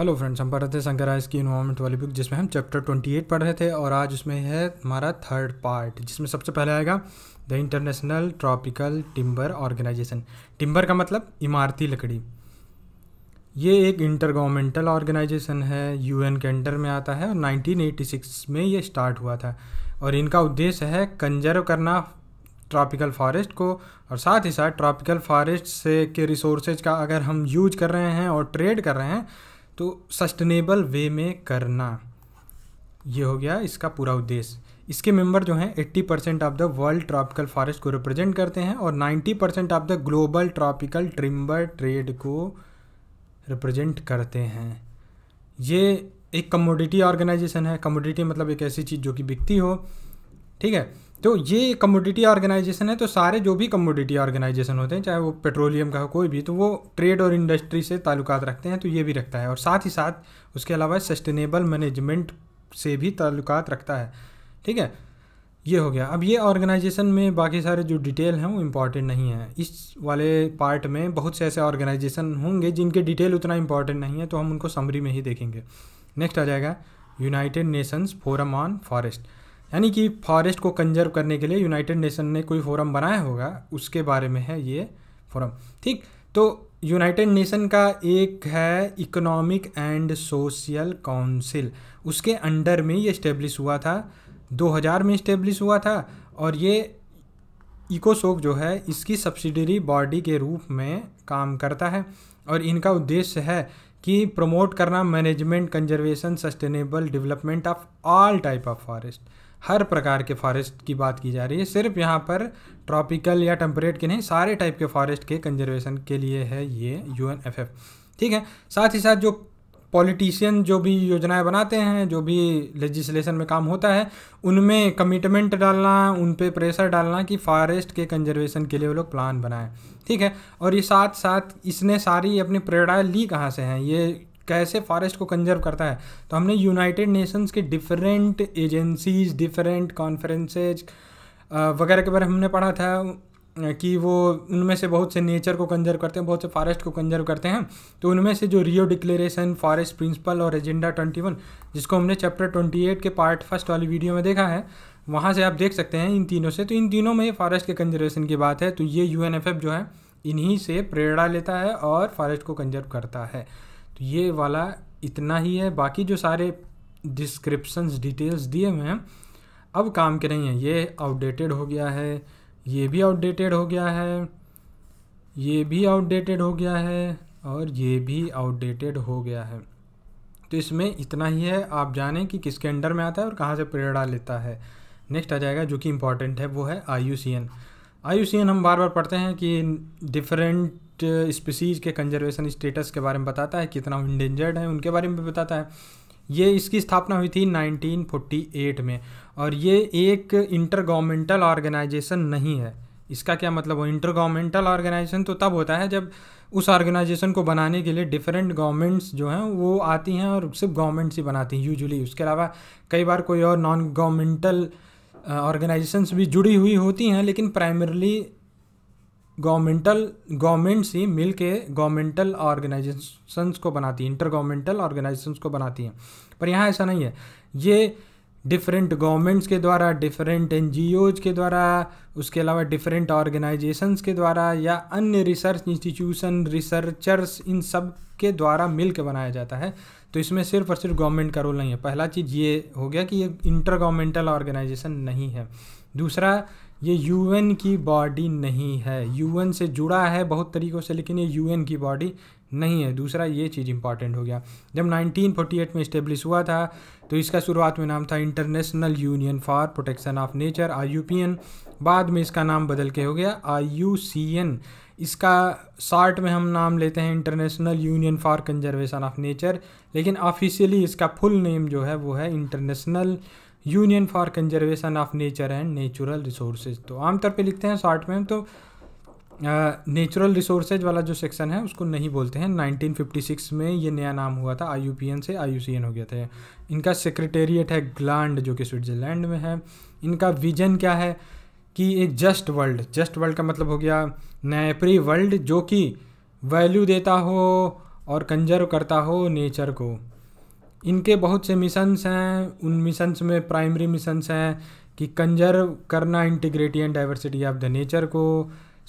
hello friends हम पढ़ रहे थे शंकराज की इन्वायरमेंट वाली बुक जिसमें हम चैप्टर 28 पढ़ रहे थे और आज उसमें है हमारा थर्ड पार्ट जिसमें सबसे पहले आएगा the international tropical timber organisation timber का मतलब इमारती लकड़ी ये एक इंटर गवर्नमेंटल ऑर्गेनाइजेशन है यू के अंडर में आता है और नाइनटीन में ये स्टार्ट हुआ था और इनका उद्देश्य है कंजर्व करना ट्रॉपिकल फॉरेस्ट को और साथ ही साथ ट्रॉपिकल फॉरेस्ट से के रिसोर्सेज का अगर हम यूज कर रहे हैं और ट्रेड कर रहे हैं तो सस्टेनेबल वे में करना ये हो गया इसका पूरा उद्देश्य इसके मेंबर जो हैं 80 percent of the world tropical forest को रिप्रेजेंट करते हैं और 90 percent of the global tropical timber trade को रिप्रेजेंट करते हैं ये एक कमोडिटी ऑर्गेनाइजेशन है कमोडिटी मतलब एक ऐसी चीज़ जो कि बिकती हो ठीक है तो ये कमोडिटी ऑर्गेनाइजेशन है तो सारे जो भी कमोडिटी ऑर्गेनाइजेशन होते हैं चाहे वो पेट्रोलियम का हो कोई भी तो वो ट्रेड और इंडस्ट्री से ताल्लुकात रखते हैं तो ये भी रखता है और साथ ही साथ उसके अलावा सस्टेनेबल मैनेजमेंट से भी ताल्लुकात रखता है ठीक है ये हो गया अब ये ऑर्गेनाइजेशन में बाकी सारे जो डिटेल हैं वो इम्पॉर्टेंट नहीं है इस वाले पार्ट में बहुत से ऐसे ऑर्गेनाइजेशन होंगे जिनके डिटेल उतना इम्पॉर्टेंट नहीं है तो हम उनको समरी में ही देखेंगे नेक्स्ट आ जाएगा united nations forum on forest यानी कि फॉरेस्ट को कंजर्व करने के लिए यूनाइटेड नेशन ने कोई फोरम बनाया होगा उसके बारे में है ये फोरम ठीक तो यूनाइटेड नेशन का एक है इकोनॉमिक एंड सोशल काउंसिल उसके अंडर में ये इस्टेब्लिश हुआ था 2000 में इस्टेब्लिश हुआ था और ये इकोसोक जो है इसकी सब्सिडरी बॉडी के रूप में काम करता है और इनका उद्देश्य है कि प्रमोट करना management conservation sustainable development of all type of forest हर प्रकार के फॉरेस्ट की बात की जा रही है सिर्फ यहाँ पर ट्रॉपिकल या टेम्परेट के नहीं सारे टाइप के फॉरेस्ट के कंजर्वेशन के लिए है ये यू ठीक है साथ ही साथ जो पॉलिटिशियन जो भी योजनाएं बनाते हैं जो भी लेजिस्लेशन में काम होता है उनमें कमिटमेंट डालना उन पर प्रेशर डालना कि फॉरेस्ट के कंजर्वेशन के लिए वो लोग प्लान बनाएं ठीक है और ये साथ साथ इसने सारी अपनी प्रेरणाएँ ली कहाँ से हैं ये कैसे फॉरेस्ट को कंजर्व करता है तो हमने यूनाइटेड नेशंस के डिफरेंट एजेंसीज डिफरेंट कॉन्फ्रेंसेज वगैरह के बारे में हमने पढ़ा था कि वो उनमें से बहुत से नेचर को कंजर्व करते हैं बहुत से फॉरेस्ट को कंजर्व करते हैं तो उनमें से जो रियो डिक्लेरेशन फॉरेस्ट प्रिंसिपल और एजेंडा ट्वेंटी वन जिसको हमने चैप्टर ट्वेंटी एट के पार्ट फर्स्ट वाली वीडियो में देखा है वहाँ से आप देख सकते हैं इन तीनों से तो इन तीनों में फॉरेस्ट के कंजर्वेशन की बात है तो ये यू जो है इन्हीं से प्रेरणा लेता है और फॉरेस्ट को कंजर्व करता है ये वाला इतना ही है बाकी जो सारे डिस्क्रिप्शंस डिटेल्स दिए हुए हैं अब काम के नहीं हैं ये आउटडेटेड हो गया है ये भी आउटडेटेड हो गया है ये भी आउटडेटेड हो गया है और ये भी आउटडेटेड हो गया है तो इसमें इतना ही है आप जानें कि किसके अंडर में आता है और कहाँ से प्रेरणा लेता है नेक्स्ट आ जाएगा जो कि इम्पॉर्टेंट है वो है I U C N C N हम बार बार पढ़ते हैं कि डिफरेंट स्पीसीज के कंजर्वेशन स्टेटस के बारे में बताता है कितना इंडेंजर्ड है उनके बारे में भी बताता है ये इसकी स्थापना हुई थी 1948 में और ये एक इंटर गवर्नमेंटल ऑर्गेनाइजेशन नहीं है इसका क्या मतलब हो इंटर गवर्नमेंटल ऑर्गेनाइजेशन तो तब होता है जब उस ऑर्गेनाइजेशन को बनाने के लिए डिफरेंट गवर्नमेंट्स जो हैं वो आती हैं और सिर्फ गवर्नमेंट्स ही बनाती हैं यूजुअली उसके अलावा कई बार कोई और नॉन गवर्नमेंटल ऑर्गेनाइजेशंस भी जुड़ी हुई होती हैं लेकिन प्राइमरली गवर्नमेंटल गवर्नमेंट्स ही मिल के गवर्नमेंटल ऑर्गेनाइजेशंस को बनाती हैं इंटर गवर्नमेंटल ऑर्गेनाइजेशंस को बनाती हैं पर यहाँ ऐसा नहीं है ये डिफरेंट गवर्नमेंट्स के द्वारा डिफरेंट एन के द्वारा उसके अलावा डिफरेंट ऑर्गेनाइजेशंस के द्वारा या अन्य रिसर्च इंस्टीट्यूशन रिसर्चर्स इन सब के द्वारा मिल के बनाया जाता है तो इसमें सिर्फ और सिर्फ गवर्नमेंट का रोल नहीं है पहला चीज़ ये हो गया कि ये इंटर गवर्नमेंटल ऑर्गेनाइजेशन नहीं है दूसरा ये यूएन की बॉडी नहीं है यूएन से जुड़ा है बहुत तरीक़ों से लेकिन ये यूएन की बॉडी नहीं है दूसरा ये चीज़ इंपॉर्टेंट हो गया जब 1948 में इस्टेब्लिश हुआ था तो इसका शुरुआत में नाम था international union for protection of nature आई बाद में इसका नाम बदल के हो गया आई इसका शॉर्ट में हम नाम लेते हैं international union for conservation of nature लेकिन ऑफिशियली इसका फुल नेम जो है वो है international union for conservation of nature and natural resources तो आमतौर पे लिखते हैं शॉर्ट में तो नेचुरल रिसोर्सेज वाला जो सेक्शन है उसको नहीं बोलते हैं 1956 में ये नया नाम हुआ था आई से आई हो गया था इनका सेक्रेटेरिएट है ग्लैंड जो कि स्विट्ज़रलैंड में है इनका विजन क्या है कि a just world just world का मतलब हो गया नैप्री वर्ल्ड जो कि वैल्यू देता हो और कंजर्व करता हो नेचर को इनके बहुत से मिशंस हैं उन मिशंस में प्राइमरी मिशंस हैं कि कंजर्व करना integrity and diversity of the nature को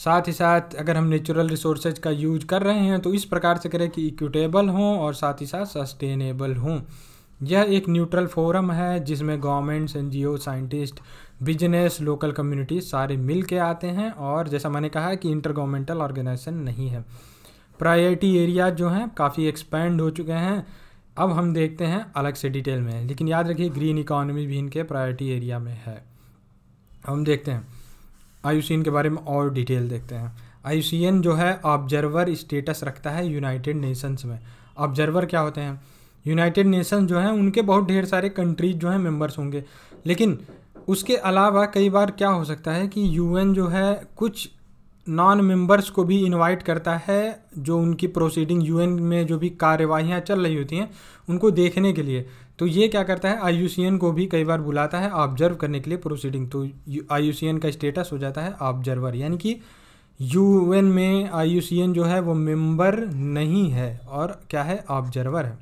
साथ ही साथ अगर हम नेचुरल रिसोर्सेज का यूज कर रहे हैं तो इस प्रकार से करें कि इक्विटेबल हों और साथ ही साथ सस्टेनेबल हों यह एक न्यूट्रल फोरम है जिसमें governments and scientist business local community सारे मिल के आते हैं और जैसा मैंने कहा कि इंटर गवर्नमेंटल ऑर्गेनाइजेशन नहीं है प्रायोरिटी एरिया जो हैं काफ़ी एक्सपेंड हो चुके हैं अब हम देखते हैं अलग से डिटेल में लेकिन याद रखिए ग्रीन इकॉनमी भी इनके प्रायोरिटी एरिया में है हम देखते हैं आई के बारे में और डिटेल देखते हैं आई जो है ऑब्जर्वर स्टेटस रखता है यूनाइटेड नेशंस में ऑब्जर्वर क्या होते हैं यूनाइटेड नेशंस जो हैं उनके बहुत ढेर सारे कंट्रीज जो हैं मेंबर्स होंगे लेकिन उसके अलावा कई बार क्या हो सकता है कि यूएन जो है कुछ नॉन मेंबर्स को भी इनवाइट करता है जो उनकी प्रोसीडिंग यूएन में जो भी कार्यवाहियाँ चल रही होती हैं उनको देखने के लिए तो ये क्या करता है आई को भी कई बार बुलाता है ऑब्जर्व करने के लिए प्रोसीडिंग तो आई का स्टेटस हो जाता है ऑब्जर्वर यानी कि यूएन में आई जो है वो मेंबर नहीं है और क्या है ऑब्जर्वर है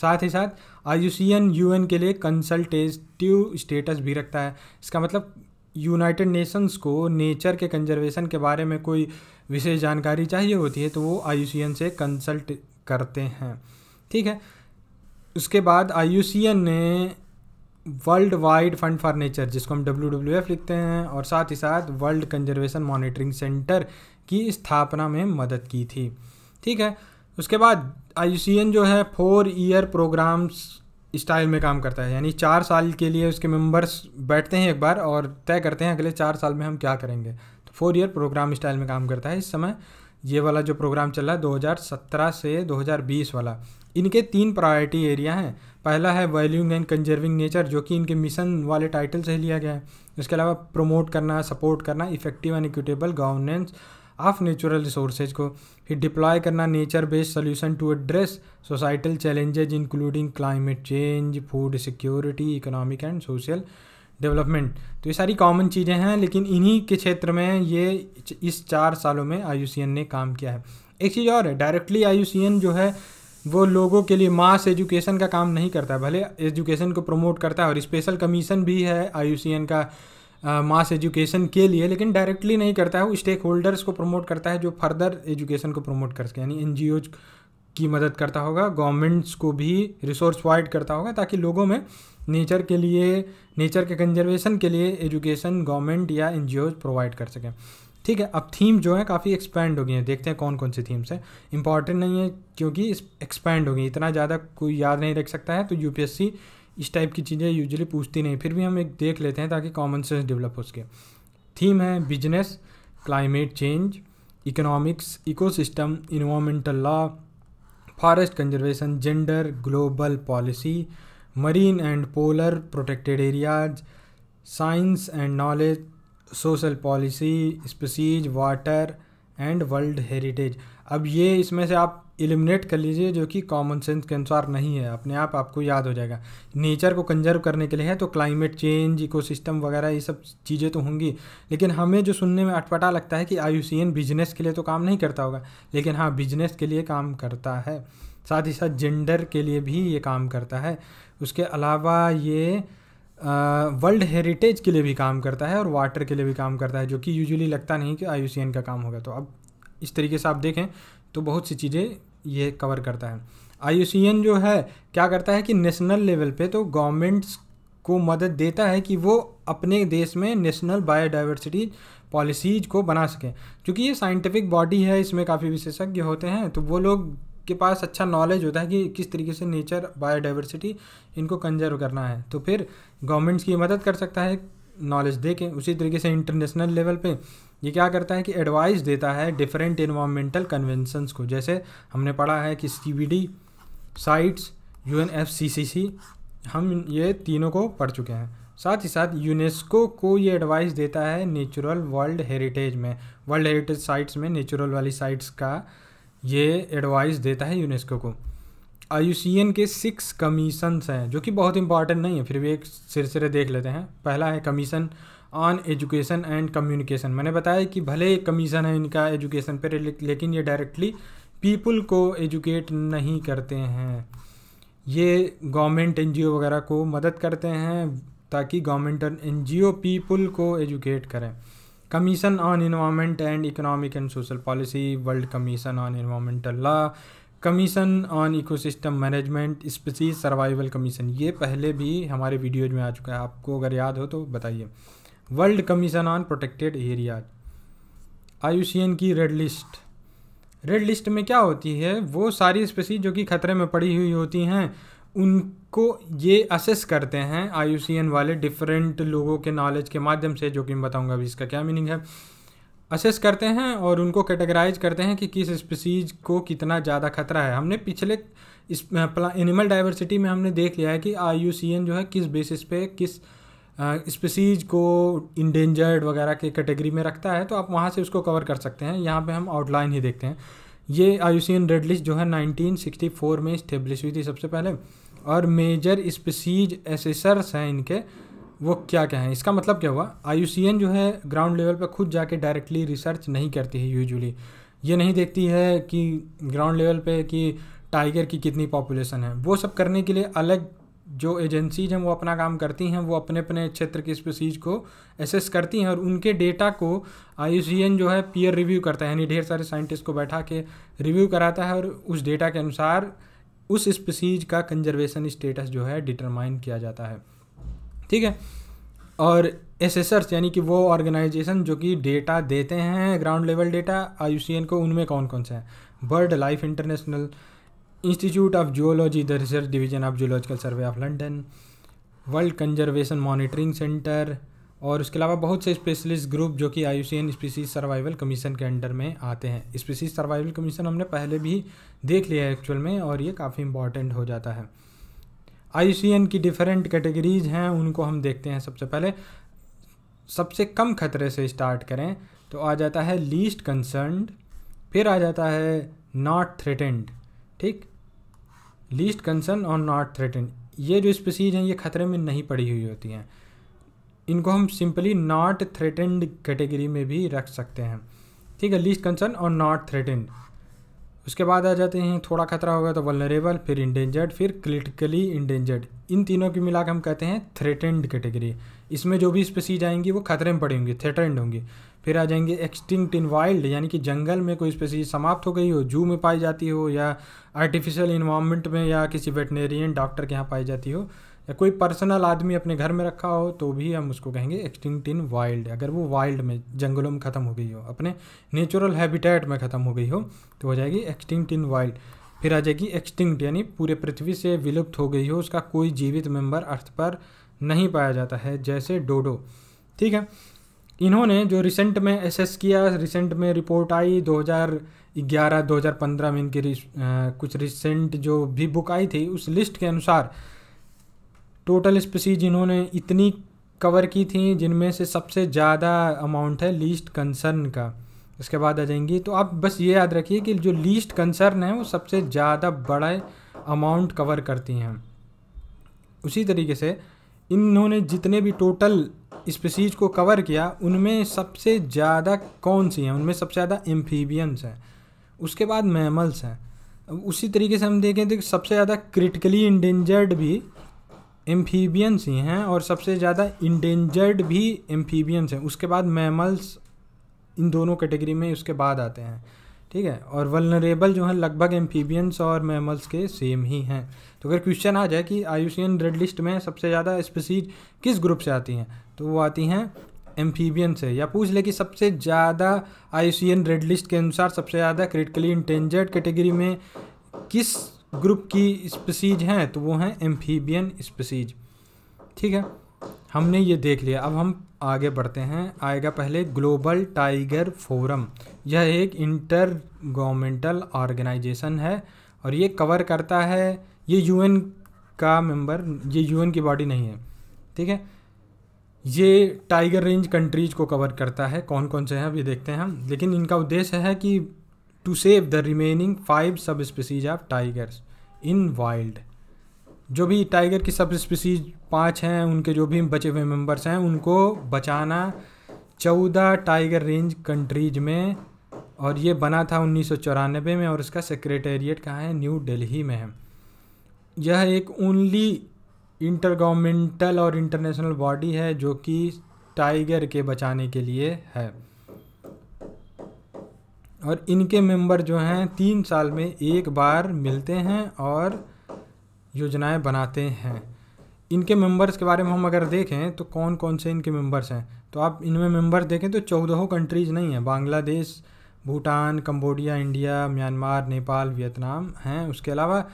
साथ ही साथ आई यू के लिए कंसल्टेटिव स्टेटस भी रखता है इसका मतलब यूनाइटेड नेशंस को नेचर के कंजर्वेशन के बारे में कोई विशेष जानकारी चाहिए होती है तो वो आई से कंसल्ट करते हैं ठीक है उसके बाद आई ने world wide fund for nature जिसको हम डब्ल्यू डब्ल्यू एफ लिखते हैं और साथ ही साथ वर्ल्ड कंजर्वेशन मॉनिटरिंग सेंटर की स्थापना में मदद की थी ठीक है उसके बाद आई जो है फोर ईयर प्रोग्राम्स स्टाइल में काम करता है यानी चार साल के लिए उसके मेंबर्स बैठते हैं एक बार और तय करते हैं अगले चार साल में हम क्या करेंगे तो फोर ईयर प्रोग्राम स्टाइल में काम करता है इस समय ये वाला जो प्रोग्राम चल रहा है 2017 से 2020 वाला इनके तीन प्रायोरिटी एरिया हैं पहला है वैल्यूंग एंड कंजर्विंग नेचर जो कि इनके मिशन वाले टाइटल से लिया गया है इसके अलावा प्रमोट करना सपोर्ट करना effective and equitable governance of natural resources को फिर डिप्लॉय करना nature based solution to address societal challenges including climate change food security economic and social development तो ये सारी कॉमन चीज़ें हैं लेकिन इन्हीं के क्षेत्र में ये इस चार सालों में आई ने काम किया है एक चीज़ और है डायरेक्टली आई जो है वो लोगों के लिए मास एजुकेशन का काम नहीं करता भले एजुकेशन को प्रमोट करता है और स्पेशल कमीशन भी है आई का मास एजुकेशन के लिए लेकिन डायरेक्टली नहीं करता है वो स्टेक होल्डर्स को प्रमोट करता है जो फर्दर एजुकेशन को प्रमोट कर सके यानी एन की मदद करता होगा गवर्नमेंट्स को भी रिसोर्स प्रोवाइड करता होगा ताकि लोगों में नेचर के लिए नेचर के कंजर्वेशन के लिए एजुकेशन गवर्नमेंट या एन प्रोवाइड कर सकें ठीक है अब थीम जो है काफ़ी एक्सपैंड हो गई हैं देखते हैं कौन कौन सी थीम्स हैं इंपॉर्टेंट नहीं है क्योंकि एक्सपैंड हो गई इतना ज़्यादा कोई याद नहीं रख सकता है तो यूपीएससी इस टाइप की चीज़ें यूजली पूछती नहीं फिर भी हम एक देख लेते हैं ताकि कॉमन सेंस डेवलप हो सके थीम है business climate change economics ecosystem environmental law forest conservation gender global policy marine and polar protected areas science and knowledge social policy species water and world heritage अब ये इसमें से आप eliminate कर लीजिए जो कि कॉमन सेंस के अनुसार नहीं है अपने आप आपको याद हो जाएगा नेचर को कंजर्व करने के लिए है तो क्लाइमेट चेंज इकोसिस्टम वगैरह ये सब चीज़ें तो होंगी लेकिन हमें जो सुनने में अटपटा लगता है कि आई बिजनेस के लिए तो काम नहीं करता होगा लेकिन हाँ बिजनेस के लिए काम करता है साथ ही साथ जेंडर के लिए भी ये काम करता है उसके अलावा ये वर्ल्ड हेरिटेज के लिए भी काम करता है और वाटर के लिए भी काम करता है जो कि यूजुअली लगता नहीं कि आई का काम होगा तो अब इस तरीके से आप देखें तो बहुत सी चीज़ें ये कवर करता है आई जो है क्या करता है कि नेशनल लेवल पे तो गवर्नमेंट्स को मदद देता है कि वो अपने देश में नेशनल बायोडाइवर्सिटी पॉलिसीज़ को बना सकें क्योंकि ये साइंटिफिक बॉडी है इसमें काफ़ी विशेषज्ञ होते हैं तो वो लोग के पास अच्छा नॉलेज होता है कि किस तरीके से नेचर बायोडाइवर्सिटी इनको कंजर्व करना है तो फिर गवर्नमेंट्स की मदद कर सकता है नॉलेज दे के उसी तरीके से इंटरनेशनल लेवल पर ये क्या करता है कि एडवाइस देता है डिफरेंट इन्वामेंटल कन्वेंसन्स को जैसे हमने पढ़ा है कि C D CITES U N F C C C हम ये तीनों को पढ़ चुके हैं साथ ही साथ यूनेस्को को ये एडवाइस देता है नेचुरल वर्ल्ड हेरिटेज में वर्ल्ड हेरिटेज साइट्स में नेचुरल वाली साइट्स का ये एडवाइस देता है यूनेस्को को आई के सिक्स कमीशंस हैं जो कि बहुत इंपॉर्टेंट नहीं है फिर भी एक सिरसरे देख लेते हैं पहला है commission on education and communication मैंने बताया कि भले कमीशन है इनका एजुकेशन पर लेकिन ये डायरेक्टली पीपल को एजुकेट नहीं करते हैं ये गवर्नमेंट एन वगैरह को मदद करते हैं ताकि गवर्नमेंट एनजीओ पीपल को एजुकेट करें commission on environment and economic and social policy world commission on environmental law commission on ecosystem management species survival commission ये पहले भी हमारे वीडियोज में आ चुका है आपको अगर याद हो तो बताइए world commission on protected areas IUCN की रेड लिस्ट रेड लिस्ट में क्या होती है वो सारी स्पेसीज जो कि खतरे में पड़ी हुई होती हैं उनको ये असेस करते हैं आई वाले डिफरेंट लोगों के नॉलेज के माध्यम से जो कि मैं बताऊंगा अभी इसका क्या मीनिंग है असेस करते हैं और उनको कैटेगराइज करते हैं कि किस स्पीसीज को कितना ज़्यादा खतरा है हमने पिछले इस एनिमल डाइवर्सिटी में हमने देख लिया है कि आई जो है किस बेसिस पे किस स्पीसीज को इंडेंजर्ड वगैरह के कैटेगरी में रखता है तो आप वहाँ से उसको कवर कर सकते हैं यहाँ पे हम आउटलाइन ही देखते हैं ये आयुषियन रेड लिस्ट जो है 1964 में इस्टेब्लिश हुई थी सबसे पहले और मेजर स्पीसीज एसेसर्स हैं इनके वो क्या क्या हैं इसका मतलब क्या हुआ आई जो है ग्राउंड लेवल पर खुद जाके डायरेक्टली रिसर्च नहीं करती है यूजली ये नहीं देखती है कि ग्राउंड लेवल पे कि टाइगर की कितनी पॉपुलेशन है वो सब करने के लिए अलग जो एजेंसीज हैं वो अपना काम करती हैं वो अपने अपने क्षेत्र की स्पीसीज को एसेस करती हैं और उनके डेटा को आई जो है पीयर रिव्यू करता है यानी ढेर सारे साइंटिस्ट को बैठा के रिव्यू कराता है और उस डेटा के अनुसार उस स्पीसीज का कंजर्वेशन स्टेटस जो है डिटरमाइन किया जाता है ठीक है और एसेसर्स यानी कि वो ऑर्गेनाइजेशन जो कि डेटा देते हैं ग्राउंड लेवल डेटा आई को उनमें कौन कौन से हैं bird life international institute of geology the research division of geological survey of London world conservation monitoring centre और उसके अलावा बहुत से स्पेशलिस्ट ग्रुप जो कि आई स्पीसीज सर्वाइवल कमीशन के अंडर में आते हैं स्पीसीज सर्वाइवल कमीशन हमने पहले भी देख लिया है एक्चुअल में और ये काफ़ी इंपॉर्टेंट हो जाता है आई की डिफरेंट कैटेगरीज हैं उनको हम देखते हैं सबसे पहले सबसे कम खतरे से स्टार्ट करें तो आ जाता है लीस्ट कंसर्नड फिर आ जाता है नॉट थ्रेटेंड ठीक लीस्ट कंसर्न और नॉट थ्रेटन ये जो स्पीसीज हैं ये खतरे में नहीं पड़ी हुई होती हैं इनको हम सिंपली नॉट थ्रेटेंड कैटेगरी में भी रख सकते हैं ठीक है लीस्ट कंसर्न और नॉट थ्रेटेंड उसके बाद आ जाते हैं थोड़ा खतरा होगा तो वलनरेबल फिर इंडेंजर्ड फिर क्रिटिकली इंडेंजर्ड इन तीनों की मिलाकर हम कहते हैं थ्रेटेंड कैटेगरी इसमें जो भी स्पीसीज आएंगी वो खतरे में पड़ी होंगी थ्रेटेंड होंगी फिर आ जाएंगे एक्सटिंक्ट इन वाइल्ड यानी कि जंगल में कोई स्पेसीज समाप्त हो गई हो जू में पाई जाती हो या आर्टिफिशियल इन्वामेंट में या किसी वेटनेरियन डॉक्टर के यहाँ पाई जाती हो या कोई पर्सनल आदमी अपने घर में रखा हो तो भी हम उसको कहेंगे एक्सटिंक्ट इन वाइल्ड अगर वो वाइल्ड में जंगलों में ख़त्म हो गई हो अपने नेचुरल हैबिटेट में ख़त्म हो गई हो तो हो जाएगी एक्सटिंक्ट इन वाइल्ड फिर आ जाएगी एक्सटिंक्ट यानी पूरे पृथ्वी से विलुप्त हो गई हो उसका कोई जीवित मेंबर अर्थ पर नहीं पाया जाता है जैसे डोडो ठीक है इन्होंने जो रिसेंट में एसेस किया रिसेंट में रिपोर्ट आई 2011 2015 में इनकी रिस, कुछ रिसेंट जो भी बुक आई थी उस लिस्ट के अनुसार टोटल स्पीसीज इन्होंने इतनी कवर की थी जिनमें से सबसे ज़्यादा अमाउंट है लीस्ट कंसर्न का इसके बाद आ जाएंगी तो आप बस ये याद रखिए कि जो लीस्ट कंसर्न है वो सबसे ज़्यादा बड़ा अमाउंट कवर करती हैं उसी तरीके से इन्होंने जितने भी टोटल स्पीसीज को कवर किया उनमें सबसे ज़्यादा कौन सी हैं उनमें सबसे ज़्यादा एम्फीबियंस हैं उसके बाद मैमल्स हैं उसी तरीके से हम देखें तो सबसे ज़्यादा क्रिटिकली इंडेंजर्ड भी एम्फीबियंस ही हैं और सबसे ज़्यादा इंडेंजर्ड भी एम्फीबियंस हैं उसके बाद मैमल्स इन दोनों कैटेगरी में उसके बाद आते हैं ठीक है और वलनरेबल जो हैं लगभग एम्फीबियंस और मैमल्स के सेम ही हैं तो अगर क्वेश्चन आ जाए कि आयुषियन रेड लिस्ट में सबसे ज़्यादा स्पीसीज किस ग्रुप से आती हैं तो वो आती हैं एम्फीबियन से या पूछ ले कि सबसे ज़्यादा आई रेड लिस्ट के अनुसार सबसे ज़्यादा क्रिटिकली इंटेंजर्ड कैटेगरी में किस ग्रुप की स्पीसीज हैं तो वो हैं एम्फीबियन स्पीसीज ठीक है हमने ये देख लिया अब हम आगे बढ़ते हैं आएगा पहले ग्लोबल टाइगर फोरम यह एक इंटर गवर्नमेंटल ऑर्गेनाइजेशन है और ये कवर करता है ये यूएन का मेंबर ये यूएन की बॉडी नहीं है ठीक है ये टाइगर रेंज कंट्रीज को कवर करता है कौन कौन से हैं अभी देखते हैं हम लेकिन इनका उद्देश्य है कि to save the remaining five subspecies of tigers in wild जो भी टाइगर की सब स्पीसीज पाँच हैं उनके जो भी बचे हुए मेम्बर्स हैं उनको बचाना चौदह टाइगर रेंज कंट्रीज में और ये बना था उन्नीस में और इसका सेक्रेटेरिएट कहाँ है न्यू दिल्ली में है यह एक ओनली इंटर गवर्नमेंटल और इंटरनेशनल बॉडी है जो कि टाइगर के बचाने के लिए है और इनके मेंबर जो हैं तीन साल में एक बार मिलते हैं और योजनाएं बनाते हैं इनके मेंबर्स के बारे में हम अगर देखें तो कौन कौन से इनके मेंबर्स हैं तो आप इनमें मेंबर्स देखें तो चौदहों कंट्रीज़ नहीं हैं Bangladesh Bhutan Cambodia India Myanmar Nepal Vietnam हैं उसके अलावा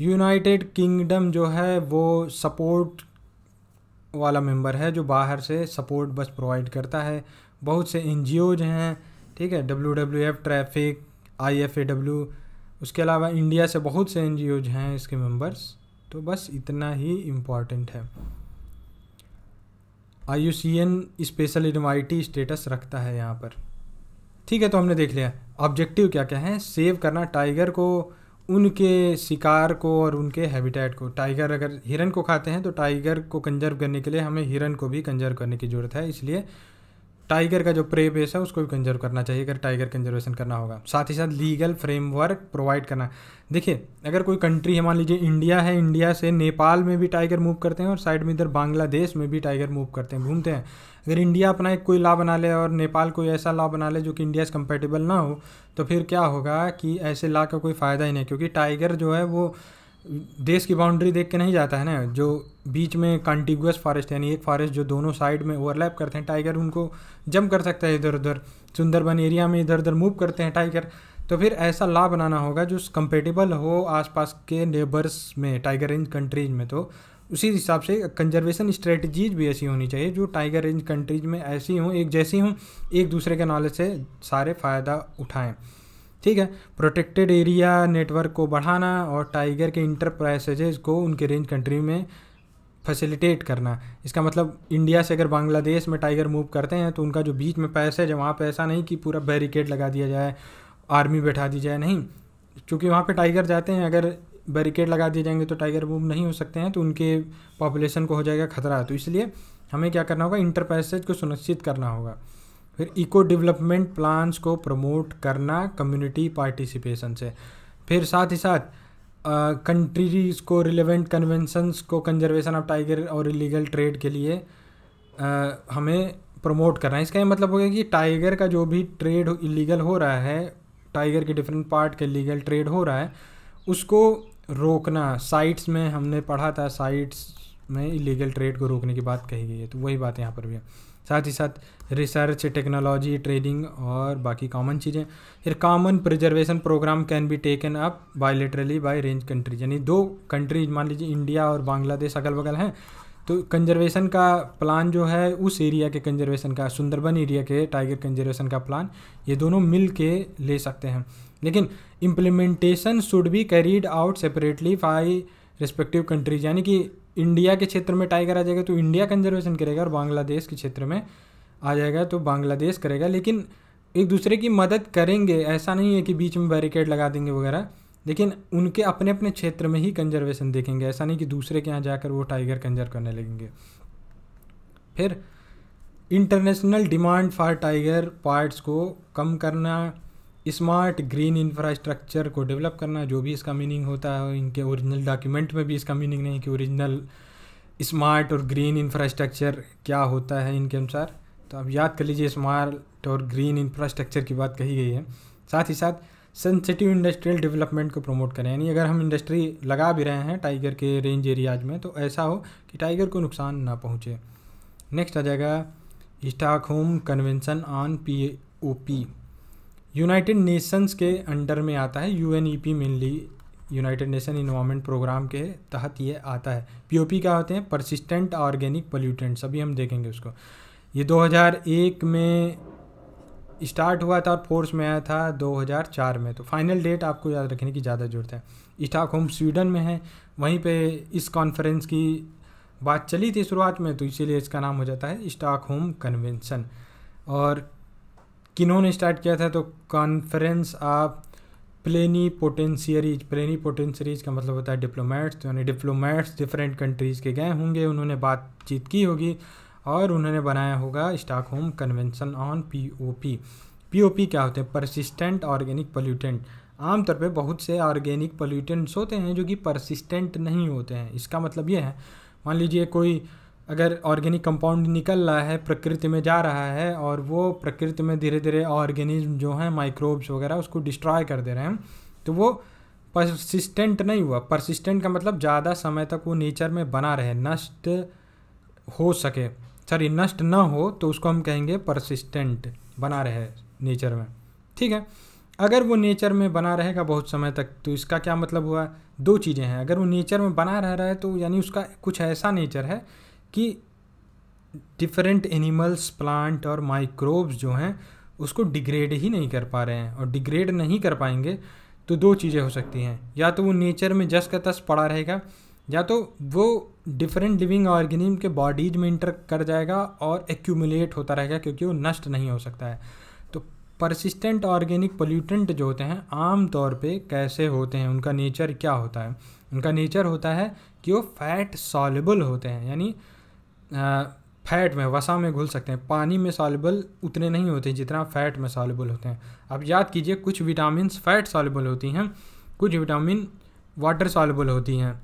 यूनाइटेड किंगडम जो है वो सपोर्ट वाला मेंबर है जो बाहर से सपोर्ट बस प्रोवाइड करता है बहुत से एन हैं ठीक है W W F traffic I F A W उसके अलावा इंडिया से बहुत से एन हैं इसके मेंबर्स तो बस इतना ही इम्पॉर्टेंट है I U C N special invitee status रखता है यहाँ पर ठीक है तो हमने देख लिया ऑब्जेक्टिव क्या क्या है सेव करना टाइगर को उनके शिकार को और उनके हैबिटेट को टाइगर अगर हिरन को खाते हैं तो टाइगर को कंजर्व करने के लिए हमें हिरन को भी कंजर्व करने की ज़रूरत है इसलिए टाइगर का जो प्रे बेस है उसको भी कंजर्व करना चाहिए अगर टाइगर कंजर्वेशन करना होगा साथ ही साथ लीगल फ्रेमवर्क प्रोवाइड करना देखिए अगर कोई कंट्री है मान लीजिए इंडिया है इंडिया से नेपाल में भी टाइगर मूव करते हैं और साइड में इधर बांग्लादेश में भी टाइगर मूव करते हैं घूमते हैं अगर इंडिया अपना एक कोई लॉ बना ले और नेपाल कोई ऐसा लॉ बना ले जो कि इंडिया से कंपेटेबल ना हो तो फिर क्या होगा कि ऐसे लॉ का कोई फ़ायदा ही नहीं क्योंकि टाइगर जो है वो देश की बाउंड्री देख के नहीं जाता है ना जो बीच में कंटिगुअस फॉरेस्ट यानी एक फॉरेस्ट जो दोनों साइड में ओवरलैप करते हैं टाइगर उनको जंप कर सकता है इधर उधर सुंदरबन एरिया में इधर उधर मूव करते हैं टाइगर तो फिर ऐसा ला बनाना होगा जो कंपेटेबल हो आसपास के नेबर्स में टाइगर रेंज कंट्रीज में तो उसी हिसाब से कंजर्वेशन स्ट्रेटजीज भी ऐसी होनी चाहिए जो टाइगर रेंज कंट्रीज में ऐसी हों एक जैसी हों एक दूसरे के नॉलेज से सारे फ़ायदा उठाएँ ठीक है प्रोटेक्टेड एरिया नेटवर्क को बढ़ाना और टाइगर के इंटरप्राइजेज को उनके रेंज कंट्री में फैसिलिटेट करना इसका मतलब इंडिया से अगर बांग्लादेश में टाइगर मूव करते हैं तो उनका जो बीच में पैसा है वहाँ पर ऐसा नहीं कि पूरा बैरिकेड लगा दिया जाए आर्मी बैठा दी जाए नहीं क्योंकि वहाँ पे टाइगर जाते हैं अगर बैरिकेड लगा दिए जाएंगे तो टाइगर मूव नहीं हो सकते हैं तो उनके पॉपुलेशन को हो जाएगा खतरा तो इसलिए हमें क्या करना होगा इंटरप्राइसेज को सुनिश्चित करना होगा फिर इको डेवलपमेंट प्लान्स को प्रमोट करना कम्युनिटी पार्टिसिपेशन से फिर साथ ही साथ कंट्रीज को रिलेवेंट कन्वेंशंस को कंजर्वेशन ऑफ टाइगर और इलीगल ट्रेड के लिए आ, हमें प्रमोट करना है इसका ये मतलब हो गया कि टाइगर का जो भी ट्रेड इलीगल हो रहा है टाइगर के डिफरेंट पार्ट के लीगल ट्रेड हो रहा है उसको रोकना साइट्स में हमने पढ़ा था साइट्स में इलीगल ट्रेड को रोकने की बात कही गई है तो वही बात यहाँ पर भी है साथ ही साथ रिसर्च टेक्नोलॉजी ट्रेडिंग और बाकी कॉमन चीज़ें फिर common preservation programme can be taken up bilaterally by range countries यानी दो कंट्रीज मान लीजिए इंडिया और बांग्लादेश अगल बगल हैं तो कंजर्वेशन का प्लान जो है उस एरिया के कंजर्वेशन का सुंदरबन एरिया के टाइगर कंजर्वेशन का प्लान ये दोनों मिल के ले सकते हैं लेकिन implementation should be carried out separately by respective countries यानी कि इंडिया के क्षेत्र में टाइगर आ जाएगा तो इंडिया कंजर्वेशन करेगा और बांग्लादेश के क्षेत्र में आ जाएगा तो बांग्लादेश करेगा लेकिन एक दूसरे की मदद करेंगे ऐसा नहीं है कि बीच में बैरिकेड लगा देंगे वगैरह लेकिन उनके अपने अपने क्षेत्र में ही कंजर्वेशन देखेंगे ऐसा नहीं कि दूसरे के यहाँ जाकर वो टाइगर कंजर्व करने लगेंगे फिर international demand for tiger parts को कम करना स्मार्ट ग्रीन इंफ्रास्ट्रक्चर को डेवलप करना जो भी इसका मीनिंग होता है इनके ओरिजिनल डॉक्यूमेंट में भी इसका मीनिंग नहीं कि ओरिजिनल स्मार्ट और ग्रीन इंफ्रास्ट्रक्चर क्या होता है इनके अनुसार तो आप याद कर लीजिए स्मार्ट और ग्रीन इंफ्रास्ट्रक्चर की बात कही गई है साथ ही साथ सेंसिटिव इंडस्ट्रियल डेवलपमेंट को प्रमोट करें यानी अगर हम इंडस्ट्री लगा भी रहे हैं टाइगर के रेंज एरियाज में तो ऐसा हो कि टाइगर को नुकसान ना पहुँचे नेक्स्ट आ जाएगा होम convention on P O P United Nations के अंडर में आता है U N E P mainly United Nation environment programme के तहत ये आता है पी ओ पी क्या होते हैं परसिस्टेंट ऑर्गेनिक पोल्यूटेंट्स अभी हम देखेंगे उसको ये 2001 में स्टार्ट हुआ था और फोर्स में आया था 2004 में तो फाइनल डेट आपको याद रखने की ज़्यादा ज़रूरत है स्टाक होम स्वीडन में है वहीं पे इस कॉन्फ्रेंस की बात चली थी शुरुआत में तो इसीलिए इसका नाम हो जाता है स्टाक होम कन्वेंशन और किन्होंने स्टार्ट किया था तो कॉन्फ्रेंस आप प्लेनी पोटेंशियरीज प्लेनी पोटेंशियरीज का मतलब होता है डिप्लोमेट्स तो यानी डिप्लोमेट्स डिफरेंट कंट्रीज़ के गए होंगे उन्होंने बातचीत की होगी और उन्होंने बनाया होगा Stockholm convention on POP POP क्या होते हैं परसिस्टेंट ऑर्गेनिक पोल्यूटेंट आमतौर पे बहुत से ऑर्गेनिक पोल्यूटेंट्स होते हैं जो कि परसिस्टेंट नहीं होते हैं इसका मतलब ये है मान लीजिए कोई अगर ऑर्गेनिक कंपाउंड निकल रहा है प्रकृति में जा रहा है और वो प्रकृति में धीरे धीरे ऑर्गेनिज्म जो हैं माइक्रोब्स वगैरह उसको डिस्ट्रॉय कर दे रहे हैं तो वो परसिस्टेंट नहीं हुआ परसिस्टेंट का मतलब ज़्यादा समय तक वो नेचर में बना रहे नष्ट हो सके सॉरी नष्ट ना हो तो उसको हम कहेंगे परसिस्टेंट बना रहे नेचर में ठीक है अगर वो नेचर में बना रहेगा बहुत समय तक तो इसका क्या मतलब हुआ दो चीज़ें हैं अगर वो नेचर में बना रह रहा है तो यानी उसका कुछ ऐसा नेचर है कि डिफरेंट एनिमल्स प्लांट और माइक्रोब्स जो हैं उसको डिग्रेड ही नहीं कर पा रहे हैं और डिग्रेड नहीं कर पाएंगे तो दो चीज़ें हो सकती हैं या तो वो नेचर में जस का तस पड़ा रहेगा या तो वो डिफरेंट लिविंग ऑर्गेनिज्म के बॉडीज में इंटर कर जाएगा और एक्यूमुलेट होता रहेगा क्योंकि वो नष्ट नहीं हो सकता है तो परसिस्टेंट ऑर्गेनिक पोल्यूटेंट जो होते हैं आम तौर पे कैसे होते हैं उनका नेचर क्या होता है उनका नेचर होता है कि वो फैट सॉलेबल होते हैं यानी फैट में वसा में घुल सकते हैं पानी में सॉलेबल उतने नहीं होते जितना फैट में सॉलेबल होते हैं अब याद कीजिए कुछ विटामिन फैट सॉलेबल होती हैं कुछ विटामिन वाटर सॉलेबल होती हैं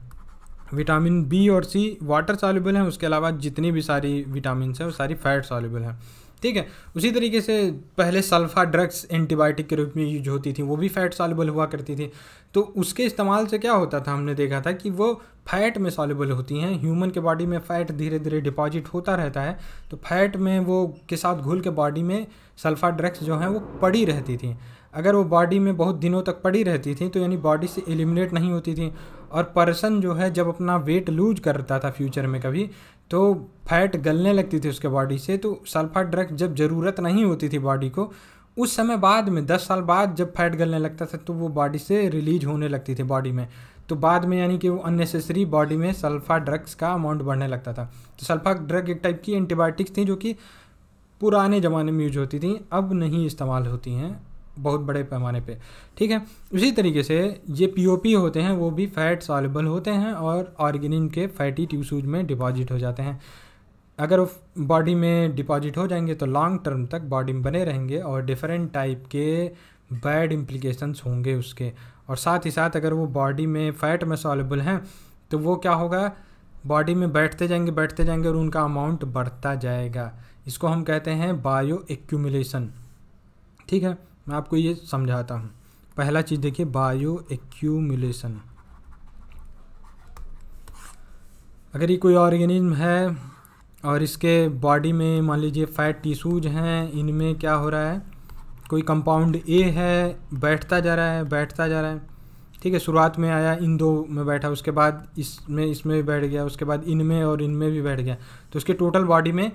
विटामिन बी और सी वाटर सॉल्यूबल हैं उसके अलावा जितनी भी सारी विटामिन हैं वो सारी फैट सॉल्यूबल हैं ठीक है उसी तरीके से पहले सल्फा ड्रग्स एंटीबायोटिक के रूप में यूज होती थी वो भी फैट सॉल्यूबल हुआ करती थी तो उसके इस्तेमाल से क्या होता था हमने देखा था कि वो फैट में सॉल्यूबल होती हैं ह्यूमन के बॉडी में फ़ैट धीरे धीरे डिपॉजिट होता रहता है तो फैट में वो के साथ घुल के बॉडी में सल्फा ड्रग्स जो हैं वो पड़ी रहती थी अगर वो बॉडी में बहुत दिनों तक पड़ी रहती थी तो यानी बॉडी से एलिमिनेट नहीं होती थी और पर्सन जो है जब अपना वेट लूज करता था फ्यूचर में कभी तो फैट गलने लगती थी उसके बॉडी से तो सल्फा ड्रग जब ज़रूरत नहीं होती थी बॉडी को उस समय बाद में दस साल बाद जब फैट गलने लगता था तो वो बॉडी से रिलीज होने लगती थी बॉडी में तो बाद में यानी कि वो अननेसेसरी बॉडी में सल्फा ड्रग्स का अमाउंट बढ़ने लगता था तो सल्फा ड्रग एक टाइप की एंटीबायोटिक्स थी जो कि पुराने ज़माने में यूज होती थी अब नहीं इस्तेमाल होती हैं बहुत बड़े पैमाने पे ठीक है उसी तरीके से ये पीओपी होते हैं वो भी फैट सॉलेबल होते हैं और ऑर्गेनिन के फैटी ट्यूसूज में डिपॉजिट हो जाते हैं अगर बॉडी में डिपॉजिट हो जाएंगे तो लॉन्ग टर्म तक बॉडी में बने रहेंगे और डिफरेंट टाइप के बैड इम्प्लीकेशंस होंगे उसके और साथ ही साथ अगर वो बॉडी में फैट में सॉलेबल हैं तो वो क्या होगा बॉडी में बैठते जाएंगे बैठते जाएंगे और उनका अमाउंट बढ़ता जाएगा इसको हम कहते हैं बायो एक्यूमुलेशन ठीक है मैं आपको ये समझाता हूँ पहला चीज़ देखिए बायो एक्यूमुलेशन अगर ये कोई ऑर्गेनिज्म है और इसके बॉडी में मान लीजिए फैट टिश्यूज हैं इनमें क्या हो रहा है कोई कंपाउंड ए है बैठता जा रहा है बैठता जा रहा है ठीक है शुरुआत में आया इन दो में बैठा उसके बाद इसमें इसमें भी बैठ गया उसके बाद इनमें और इनमें भी बैठ गया तो उसके टोटल बॉडी में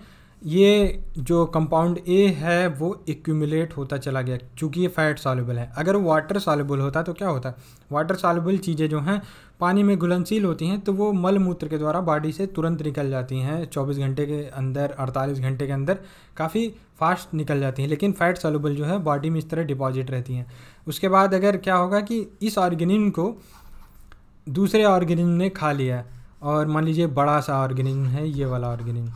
ये जो कंपाउंड ए है वो एक्यूमुलेट होता चला गया क्योंकि ये फ़ैट सॉल्युबल है अगर वाटर सॉलेबल होता तो क्या होता वाटर सॉल्युबल चीज़ें जो हैं पानी में घुलनशील होती हैं तो वो मल मूत्र के द्वारा बॉडी से तुरंत निकल जाती हैं 24 घंटे के अंदर 48 घंटे के अंदर काफ़ी फास्ट निकल जाती हैं लेकिन फ़ैट सॉल्युबल जो है बॉडी में इस तरह डिपॉजिट रहती हैं उसके बाद अगर क्या होगा कि इस ऑर्गेनिम को दूसरे ऑर्गेनिम ने खा लिया और मान लीजिए बड़ा सा ऑर्गेनिम है ये वाला ऑर्गेनिम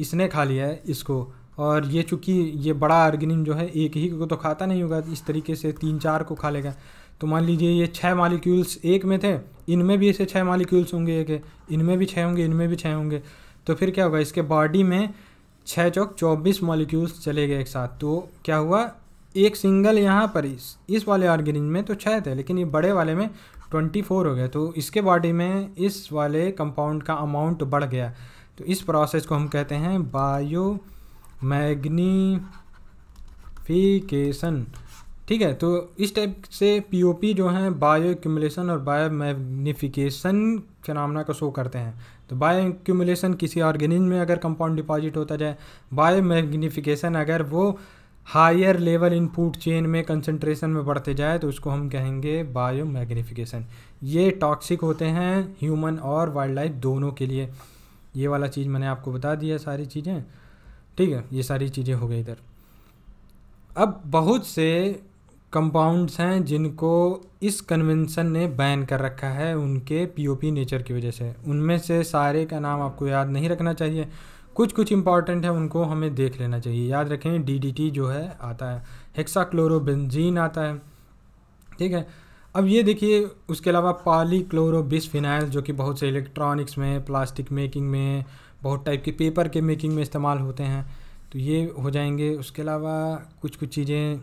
इसने खा लिया है इसको और ये चूंकि ये बड़ा आर्गेनिन जो है एक ही को तो खाता नहीं होगा इस तरीके से तीन चार को खा लेगा तो मान लीजिए ये छः मालिक्यूल्स एक में थे इनमें भी ऐसे छः मालिक्यूल्स होंगे एक इनमें भी छः होंगे इनमें भी छः होंगे तो फिर क्या होगा इसके बॉडी में छः चौक चौबीस मालिक्यूल्स चले गए एक साथ तो क्या हुआ एक सिंगल यहाँ पर इस इस वाले ऑर्गेनिज में तो छः थे लेकिन ये बड़े वाले में ट्वेंटी फोर हो गए तो इसके बॉडी में इस वाले कंपाउंड का अमाउंट बढ़ गया तो इस प्रोसेस को हम कहते हैं बायो मैग्नीफिकेशन ठीक है तो इस टाइप से पीओपी जो है बायो एक्यूमुलेशन और बायो मैग्नीफिकेशन फिनमना को शो करते हैं तो बायो एक्यूमुलेशन किसी ऑर्गेनिज में अगर कंपाउंड डिपॉजिट होता जाए बायो मैग्नीफिकेशन अगर वो हायर लेवल इनपुट चेन में कंसंट्रेशन में बढ़ते जाए तो उसको हम कहेंगे बायो मैग्नीफिकेशन ये टॉक्सिक होते हैं ह्यूमन और वाइल्ड लाइफ दोनों के लिए ये वाला चीज़ मैंने आपको बता दिया सारी चीज़ें ठीक है ये सारी चीज़ें हो गई इधर अब बहुत से कंपाउंड्स हैं जिनको इस कन्वेंशन ने बैन कर रखा है उनके पीओपी नेचर की वजह से उनमें से सारे का नाम आपको याद नहीं रखना चाहिए कुछ कुछ इंपॉर्टेंट है उनको हमें देख लेना चाहिए याद रखें डीडीटी जो है आता है हेक्साक्लोरोबेंजीन आता है ठीक है अब ये देखिए उसके अलावा पाली बिस्फिनाइल जो कि बहुत से इलेक्ट्रॉनिक्स में प्लास्टिक मेकिंग में बहुत टाइप के पेपर के मेकिंग में इस्तेमाल होते हैं तो ये हो जाएंगे उसके अलावा कुछ कुछ चीज़ें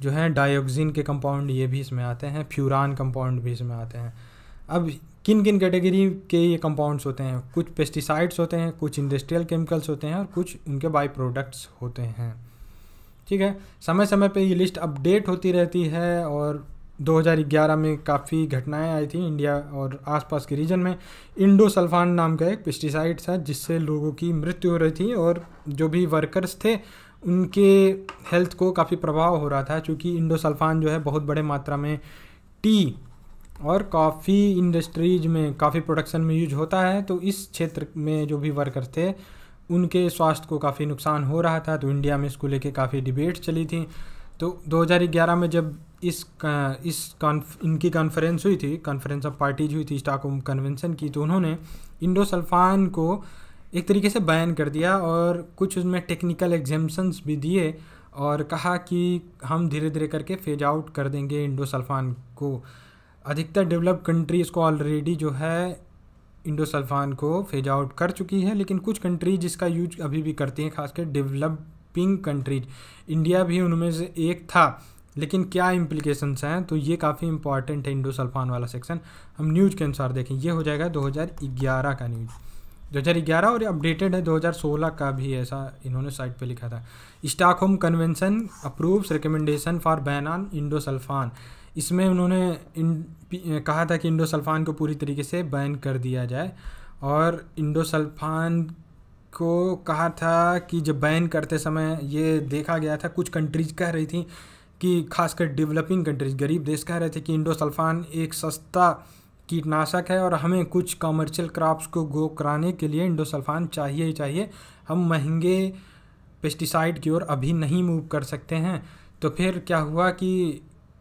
जो हैं डायोक्सिन के कंपाउंड ये भी इसमें आते हैं फ्यूरान कंपाउंड भी इसमें आते हैं अब किन किन कैटेगरी के ये कंपाउंड्स होते हैं कुछ पेस्टिसाइड्स होते हैं कुछ इंडस्ट्रियल केमिकल्स होते हैं और कुछ उनके बाई प्रोडक्ट्स होते हैं ठीक है समय समय पे ये लिस्ट अपडेट होती रहती है और 2011 में काफ़ी घटनाएं आई थी इंडिया और आसपास के रीजन में इंडो सल्फान नाम का एक पेस्टिसाइड था जिससे लोगों की मृत्यु हो रही थी और जो भी वर्कर्स थे उनके हेल्थ को काफ़ी प्रभाव हो रहा था क्योंकि इंडो सल्फान जो है बहुत बड़े मात्रा में टी और काफ़ी इंडस्ट्रीज में काफ़ी प्रोडक्शन में यूज होता है तो इस क्षेत्र में जो भी वर्कर्स थे उनके स्वास्थ्य को काफ़ी नुकसान हो रहा था तो इंडिया में इसको लेके काफ़ी डिबेट चली थी तो 2011 में जब इस इस कॉन्फ इनकी कॉन्फ्रेंस हुई थी कॉन्फ्रेंस ऑफ पार्टीज हुई थी स्टाक कन्वेंशन की तो उन्होंने इंडो सल्फान को एक तरीके से बैन कर दिया और कुछ उसमें टेक्निकल एग्जाम्सन्स भी दिए और कहा कि हम धीरे धीरे करके फेज आउट कर देंगे इंडो सल्फान को अधिकतर डेवलप्ड कंट्रीज़ को ऑलरेडी जो है इंडो सल्फान को फेज आउट कर चुकी है लेकिन कुछ कंट्रीज इसका यूज अभी भी करती हैं खासकर डेवलपिंग कंट्रीज इंडिया भी उनमें से एक था लेकिन क्या इम्प्लीकेशंस हैं तो ये काफ़ी इंपॉर्टेंट है इंडोसल्फान वाला सेक्शन हम न्यूज के अनुसार देखें ये हो जाएगा 2011 का न्यूज 2011 और अपडेटेड है 2016 का भी ऐसा इन्होंने साइट पे लिखा था Stockholm convention approves recommendation for ban on endosulfan इसमें उन्होंने इन, कहा था कि इंडोसल्फान को पूरी तरीके से बैन कर दिया जाए और इंडोसल्फान को कहा था कि जब बैन करते समय ये देखा गया था कुछ कंट्रीज कह रही थी कि खासकर डेवलपिंग कंट्रीज गरीब देश कह रहे थे कि इंडोसल्फान एक सस्ता कीटनाशक है और हमें कुछ कमर्शियल क्रॉप्स को ग्रो कराने के लिए इंडोसल्फान चाहिए ही चाहिए हम महंगे पेस्टिसाइड की ओर अभी नहीं मूव कर सकते हैं तो फिर क्या हुआ कि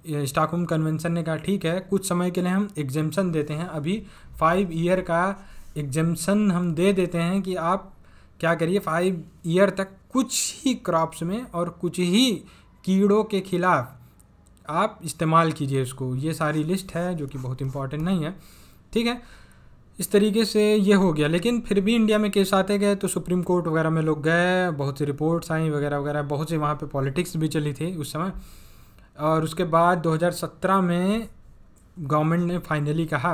स्टॉकहोम कन्वेंशन ने कहा ठीक है कुछ समय के लिए हम एग्जेम्पन देते हैं अभी फाइव ईयर का एग्जेम्पन हम दे देते हैं कि आप क्या करिए फाइव ईयर तक कुछ ही क्रॉप्स में और कुछ ही कीड़ों के खिलाफ आप इस्तेमाल कीजिए उसको ये सारी लिस्ट है जो कि बहुत इंपॉर्टेंट नहीं है ठीक है इस तरीके से ये हो गया लेकिन फिर भी इंडिया में केस आते गए तो सुप्रीम कोर्ट वगैरह में लोग गए बहुत सी रिपोर्ट्स आई वगैरह वगैरह बहुत सी वहाँ पे पॉलिटिक्स भी चली थी उस समय और उसके बाद 2017 में गवर्नमेंट ने फाइनली कहा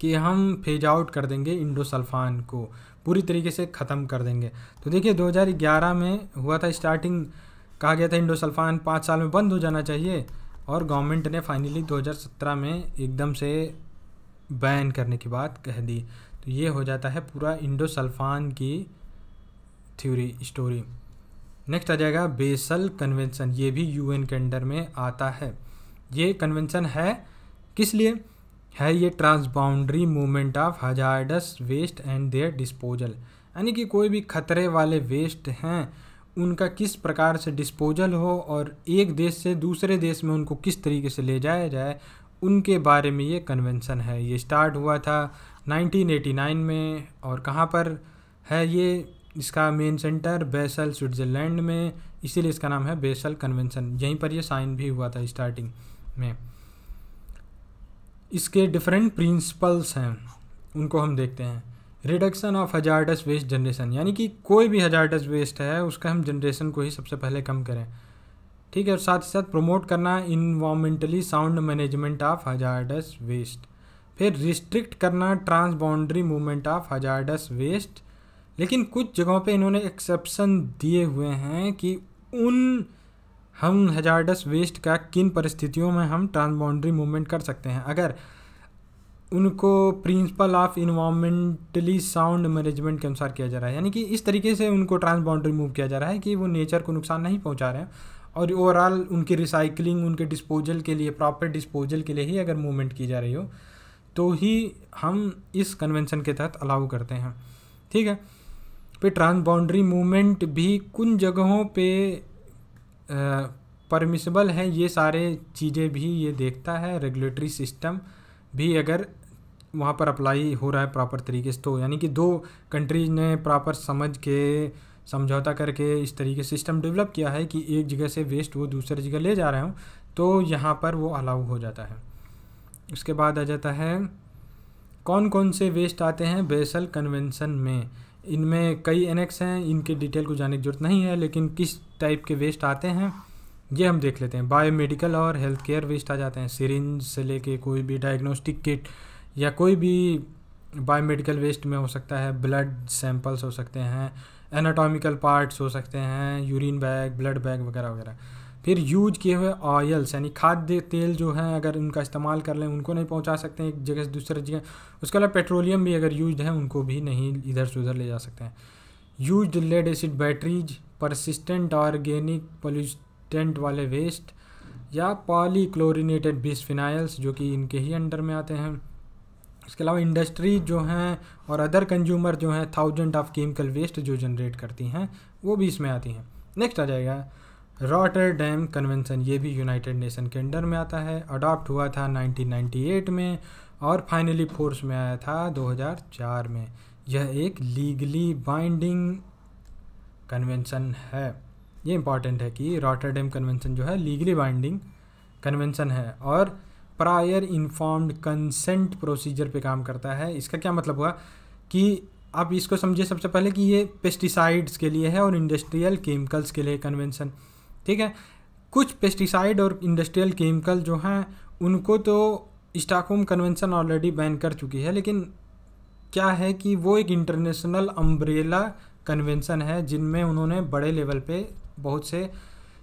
कि हम फेज आउट कर देंगे इंडोसल्फान को पूरी तरीके से ख़त्म कर देंगे तो देखिए 2011 में हुआ था स्टार्टिंग कहा गया था इंडोसल्फान पाँच साल में बंद हो जाना चाहिए और गवर्नमेंट ने फाइनली 2017 में एकदम से बैन करने की बात कह दी तो ये हो जाता है पूरा इंडोसल्फान की थ्योरी स्टोरी नेक्स्ट आ जाएगा बेसल कन्वेंशन ये भी यू के अंडर में आता है ये कन्वेंशन है किस लिए है ये transboundary movement of hazardous waste and their disposal यानी कि कोई भी खतरे वाले वेस्ट हैं उनका किस प्रकार से डिस्पोजल हो और एक देश से दूसरे देश में उनको किस तरीके से ले जाया जाए उनके बारे में ये कन्वेंसन है ये स्टार्ट हुआ था 1989 में और कहाँ पर है ये इसका मेन सेंटर बेसल स्विट्ज़रलैंड में इसीलिए इसका नाम है बेसल कन्वेंसन यहीं पर ये साइन भी हुआ था स्टार्टिंग में इसके डिफरेंट प्रिंसिपल्स हैं उनको हम देखते हैं reduction of hazardous waste generation यानी कि कोई भी हजार्डस वेस्ट है उसका हम जनरेशन को ही सबसे पहले कम करें ठीक है और साथ ही साथ प्रमोट करना environmentally sound management of hazardous waste फिर रिस्ट्रिक्ट करना transboundary movement of hazardous waste लेकिन कुछ जगहों पे इन्होंने एक्सेप्शन दिए हुए हैं कि उन हम हजार्डस वेस्ट का किन परिस्थितियों में हम ट्रांसबाउंड्री मूवमेंट कर सकते हैं अगर उनको principle of environmentally sound management के अनुसार किया जा रहा है यानी कि इस तरीके से उनको ट्रांसबाउंड्री मूव किया जा रहा है कि वो नेचर को नुकसान नहीं पहुंचा रहे हैं और ओवरऑल उनकी रिसाइकलिंग उनके डिस्पोजल के लिए प्रॉपर डिस्पोजल के लिए ही अगर मूवमेंट की जा रही हो तो ही हम इस कन्वेंशन के तहत अलाउ करते हैं ठीक है फिर ट्रांसबाउंड्री मूवमेंट भी कुछ जगहों पे परमिसबल है ये सारे चीज़ें भी ये देखता है रेगुलेटरी सिस्टम भी अगर वहाँ पर अप्लाई हो रहा है प्रॉपर तरीके से तो यानी कि दो कंट्रीज़ ने प्रॉपर समझ के समझौता करके इस तरीके सिस्टम डेवलप किया है कि एक जगह से वेस्ट वो दूसरी जगह ले जा रहे हूँ तो यहाँ पर वो अलाउ हो जाता है उसके बाद आ जाता है कौन कौन से वेस्ट आते हैं बेसल कन्वेंसन में इनमें कई एनेक्स हैं इनके डिटेल को जानने की जरूरत नहीं है लेकिन किस टाइप के वेस्ट आते हैं ये हम देख लेते हैं बायोमेडिकल और हेल्थ केयर वेस्ट आ जाते हैं सिरिंज से लेके कोई भी डायग्नोस्टिक किट या कोई भी बायोमेडिकल वेस्ट में हो सकता है ब्लड सैंपल्स हो सकते हैं एनाटॉमिकल पार्ट्स हो सकते हैं यूरिन बैग ब्लड बैग वगैरह वगैरह फिर यूज किए हुए ऑयल्स यानी खाद्य तेल जो हैं अगर उनका इस्तेमाल कर लें उनको नहीं पहुंचा सकते हैं एक जगह से दूसरे जगह उसके अलावा पेट्रोलियम भी अगर यूज है उनको भी नहीं इधर से उधर ले जा सकते हैं use lead acid batteries persistent organic pollutant वाले वेस्ट या पॉलीक्लोरिनेटेड बिस्फिनाइल्स जो कि इनके ही अंडर में आते हैं उसके अलावा इंडस्ट्री जो हैं और अदर कंज्यूमर जो हैं थाउजेंड ऑफ केमिकल वेस्ट जो जनरेट करती हैं वो भी इसमें आती हैं नेक्स्ट आ जाएगा रॉटर डैम कन्वेंसन ये भी यूनाइटेड नेशन के अंडर में आता है अडॉप्ट हुआ था 1998 में और फाइनली फोर्स में आया था 2004 में यह एक लीगली बाइंडिंग कन्वेंसन है ये इंपॉर्टेंट है कि रॉटर डैम कन्वेंसन जो है लीगली बाइंडिंग कन्वेंसन है और प्रायर इन्फॉर्म्ड कंसेंट प्रोसीजर पे काम करता है इसका क्या मतलब हुआ कि आप इसको समझिए सबसे पहले कि ये पेस्टिसाइड्स के लिए है और इंडस्ट्रियल केमिकल्स के लिए कन्वेंशन ठीक है कुछ पेस्टिसाइड और इंडस्ट्रियल केमिकल जो हैं उनको तो स्टाकोम कन्वेंशन ऑलरेडी बैन कर चुकी है लेकिन क्या है कि वो एक इंटरनेशनल अम्ब्रेला कन्वेंशन है जिनमें उन्होंने बड़े लेवल पे बहुत से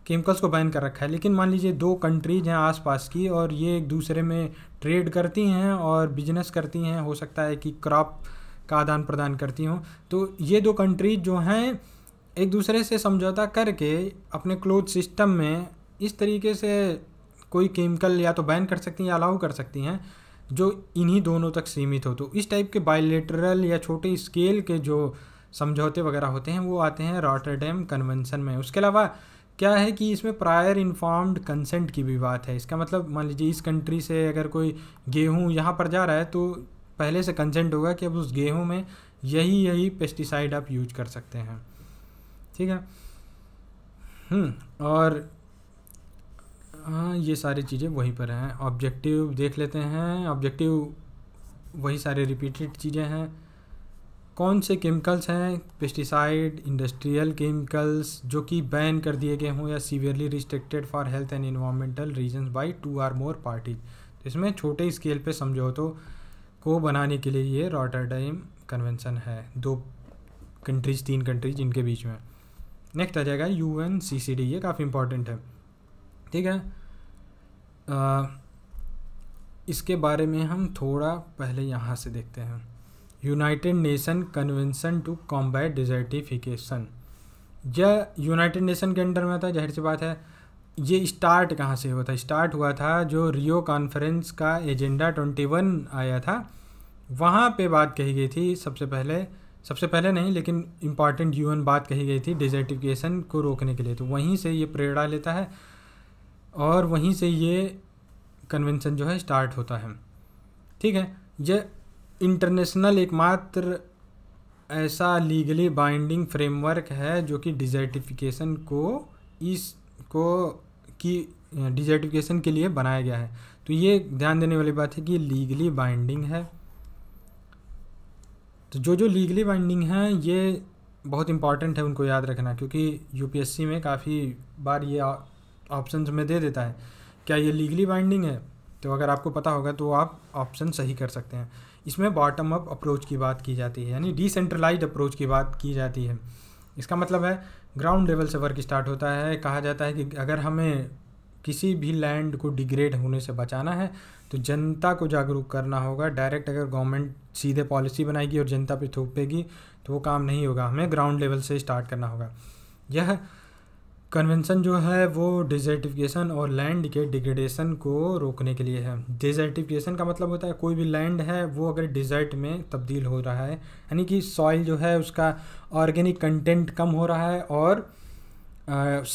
केमिकल्स को बैन कर रखा है लेकिन मान लीजिए दो कंट्रीज हैं आसपास की और ये एक दूसरे में ट्रेड करती हैं और बिजनेस करती हैं हो सकता है कि क्रॉप का आदान प्रदान करती हों तो ये दो कंट्रीज जो हैं एक दूसरे से समझौता करके अपने क्लोथ सिस्टम में इस तरीके से कोई केमिकल या तो बैन कर सकती हैं या अलाउ कर सकती हैं जो इन्हीं दोनों तक सीमित हो तो इस टाइप के बायोलेटरल या छोटे स्केल के जो समझौते वगैरह होते हैं वो आते हैं रॉटरडेम कन्वेंशन में उसके अलावा क्या है कि इसमें प्रायर इन्फॉर्म्ड कंसेंट की भी बात है इसका मतलब मान लीजिए इस कंट्री से अगर कोई गेहूँ यहाँ पर जा रहा है तो पहले से कंसेंट होगा कि अब उस गेहूँ में यही यही पेस्टिसाइड आप यूज कर सकते हैं ठीक है हम्म, और हाँ ये सारी चीज़ें वहीं पर हैं ऑब्जेक्टिव देख लेते हैं ऑब्जेक्टिव वही सारे रिपीटेड चीज़ें हैं कौन से केमिकल्स हैं पेस्टिसाइड इंडस्ट्रियल केमिकल्स जो कि बैन कर दिए गए हों या severely restricted for health and environmental reason by two or more parties तो इसमें छोटे स्केल पे समझौतों को बनाने के लिए ये डाइम कन्वेंशन है दो कंट्रीज तीन कंट्रीज इनके बीच में नेक्स्ट आ जाएगा U N C C D ये काफ़ी इंपॉर्टेंट है ठीक है आ, इसके बारे में हम थोड़ा पहले यहाँ से देखते हैं United Nation convention to combat desertification यह यूनाइटेड नेशन के अंडर में आता है जाहिर सी बात है ये स्टार्ट कहाँ से हुआ था स्टार्ट हुआ था जो रियो कॉन्फ्रेंस का एजेंडा ट्वेंटी वन आया था वहाँ पे बात कही गई थी सबसे पहले सबसे पहले नहीं लेकिन इम्पॉर्टेंट यूएन बात कही गई थी डिजर्टिफिकेशन को रोकने के लिए तो वहीं से ये प्रेरणा लेता है और वहीं से ये कन्वेंशन जो है स्टार्ट होता है ठीक है ये इंटरनेशनल एकमात्र ऐसा लीगली बाइंडिंग फ्रेमवर्क है जो कि डिजर्टिफिकेशन को इस को की डिजर्टिफिकेशन के लिए बनाया गया है तो ये ध्यान देने वाली बात है कि लीगली बाइंडिंग है तो जो जो लीगली बाइंडिंग है ये बहुत इंपॉर्टेंट है उनको याद रखना क्योंकि यूपीएससी में काफ़ी बार ये ऑप्शन में दे देता है क्या ये लीगली बाइंडिंग है तो अगर आपको पता होगा तो आप ऑप्शन सही कर सकते हैं इसमें बॉटम अप अप्रोच की बात की जाती है यानी डिसेंट्रलाइज अप्रोच की बात की जाती है इसका मतलब है ग्राउंड लेवल से वर्क स्टार्ट होता है कहा जाता है कि अगर हमें किसी भी लैंड को डिग्रेड होने से बचाना है तो जनता को जागरूक करना होगा डायरेक्ट अगर गवर्नमेंट सीधे पॉलिसी बनाएगी और जनता पे थोपेगी तो वो काम नहीं होगा हमें ग्राउंड लेवल से स्टार्ट करना होगा यह कन्वेंशन जो है वो डिजर्टिफिकेशन और लैंड के डिग्रेडेशन को रोकने के लिए है डिजर्टिफिकेशन का मतलब होता है कोई भी लैंड है वो अगर डिजर्ट में तब्दील हो रहा है यानी कि सॉइल जो है उसका ऑर्गेनिक कंटेंट कम हो रहा है और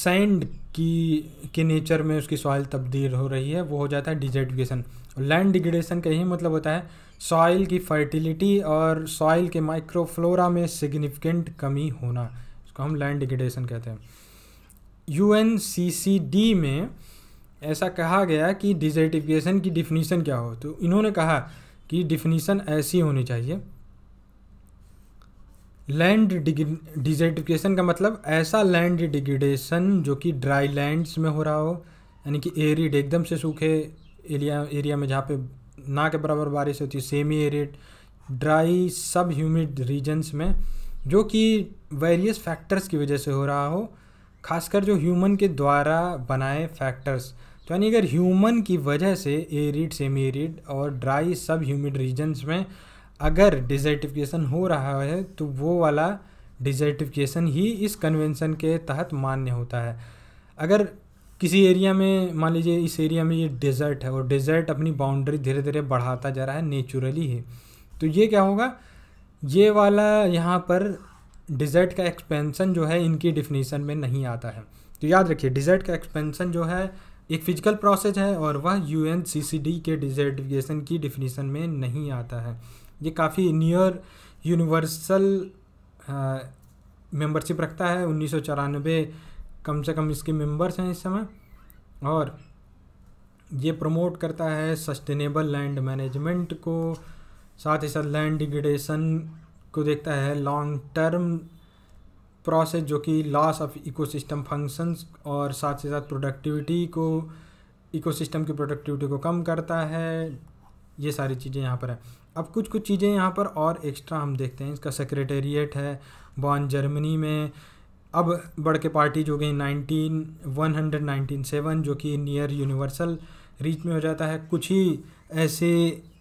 सैंड की के नेचर में उसकी सॉइल तब्दील हो रही है वो हो जाता है डिजर्टिफिकेशन लैंड डिग्रेडेशन का यही मतलब होता है सॉइल की फर्टिलिटी और सॉइल के माइक्रोफ्लोरा में सिग्निफिकेंट कमी होना इसको हम लैंड डिग्रेडेशन कहते हैं यू में ऐसा कहा गया कि डिजर्टिफिकेशन की डिफिनीशन क्या हो तो इन्होंने कहा कि डिफिनीशन ऐसी होनी चाहिए लैंड डिजर्टिफिकेशन का मतलब ऐसा लैंड डिग्रेडेशन जो कि ड्राई लैंड्स में हो रहा हो यानी कि एरिड एकदम से सूखे एरिया एरिया में जहाँ पे ना के बराबर बारिश होती है semi arid dry sub humid regions में जो कि वेरियस फैक्टर्स की वजह से हो रहा हो खासकर जो ह्यूमन के द्वारा बनाए फैक्टर्स तो यानी अगर ह्यूमन की वजह से एरिड सेमी एरिड और ड्राई सब ह्यूमिड रीजन्स में अगर डिजर्टिफिकेशन हो रहा है तो वो वाला डिजर्टिफिकेशन ही इस कन्वेंशन के तहत मान्य होता है अगर किसी एरिया में मान लीजिए इस एरिया में ये डेजर्ट है और डेजर्ट अपनी बाउंड्री धीरे धीरे बढ़ाता जा रहा है नेचुरली ही तो ये क्या होगा ये वाला यहाँ पर डिज़र्ट का एक्सपेंसन जो है इनकी डिफिनीसन में नहीं आता है तो याद रखिए डिज़र्ट का एक्सपेंसन जो है एक फिजिकल प्रोसेस है और वह U N C C D के डिजर्टिफिकेशन की डिफिनीसन में नहीं आता है ये काफ़ी नियर यूनिवर्सल मेंबरशिप रखता है उन्नीस कम से कम इसके मेंबर्स हैं इस समय और ये प्रमोट करता है सस्टेनेबल लैंड मैनेजमेंट को साथ ही साथ लैंड डिग्रेडेशन को देखता है लॉन्ग टर्म प्रोसेस जो कि लॉस ऑफ इकोसिस्टम फंक्शंस और साथ ही साथ प्रोडक्टिविटी को इकोसिस्टम की प्रोडक्टिविटी को कम करता है ये सारी चीज़ें यहाँ पर है अब कुछ कुछ चीज़ें यहाँ पर और एक्स्ट्रा हम देखते हैं इसका सेक्रेटेरिएट है बॉन जर्मनी में अब बढ़ के पार्टी जो गई nineteen one hundred nineteen seven जो कि नियर यूनिवर्सल रीच में हो जाता है कुछ ही ऐसे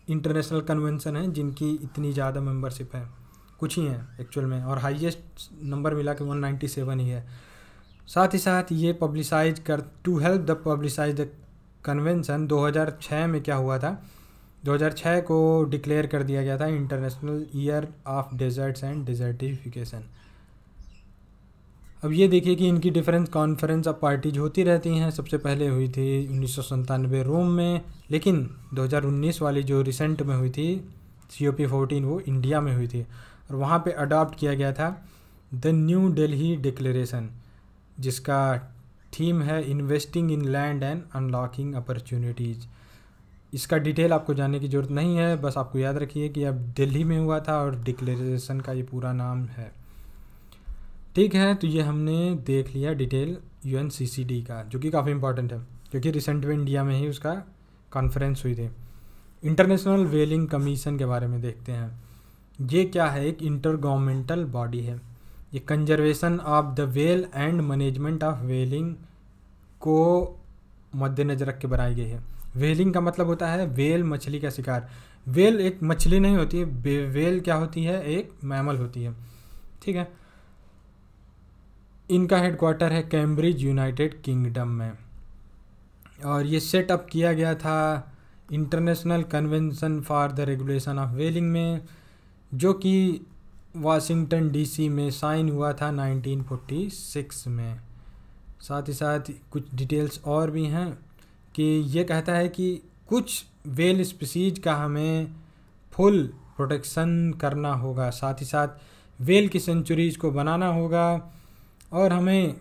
इंटरनेशनल कन्वेंसन हैं जिनकी इतनी ज़्यादा मेंबरशिप है कुछ ही हैं एक्चुअल में और हाईएस्ट नंबर मिला के 197 ही है साथ ही साथ ये पब्लिसाइज कर to help the publicise the convention 2006 में क्या हुआ था 2006 को डिक्लेयर कर दिया गया था international year of deserts and desertification अब ये देखिए कि इनकी डिफरेंस कॉन्फ्रेंस अब पार्टीज होती रहती हैं सबसे पहले हुई थी उन्नीस रोम में लेकिन 2019 वाली जो रिसेंट में हुई थी सी ओ पी फोर्टीन वो इंडिया में हुई थी और वहाँ पे अडॉप्ट किया गया था द न्यू दिल्ली डिक्लेरेशन जिसका थीम है investing in land and unlocking opportunities इसका डिटेल आपको जानने की ज़रूरत नहीं है बस आपको याद रखिए कि अब दिल्ली में हुआ था और डिक्लेरेशन का ये पूरा नाम है ठीक है तो ये हमने देख लिया डिटेल यू का जो कि काफ़ी इंपॉर्टेंट है क्योंकि रिसेंट में इंडिया में ही उसका कॉन्फ्रेंस हुई थी इंटरनेशनल वेलिंग कमीशन के बारे में देखते हैं ये क्या है एक इंटर गवर्नमेंटल बॉडी है ये conservation of the whale and management of whaling को मद्देनजर रख के बनाई गई है वेलिंग का मतलब होता है वेल मछली का शिकार वेल एक मछली नहीं होती है वेल क्या होती है एक मैमल होती है ठीक है इनका हेडक्वार्टर है कैम्ब्रिज यूनाइटेड किंगडम में और ये सेटअप किया गया था international convention for the regulation of whaling में जो कि वाशिंगटन डीसी में साइन हुआ था 1946 में साथ ही साथ कुछ डिटेल्स और भी हैं कि ये कहता है कि कुछ वेल स्पीसीज का हमें फुल प्रोटेक्शन करना होगा साथ ही साथ वेल की सेंचुरीज को बनाना होगा और हमें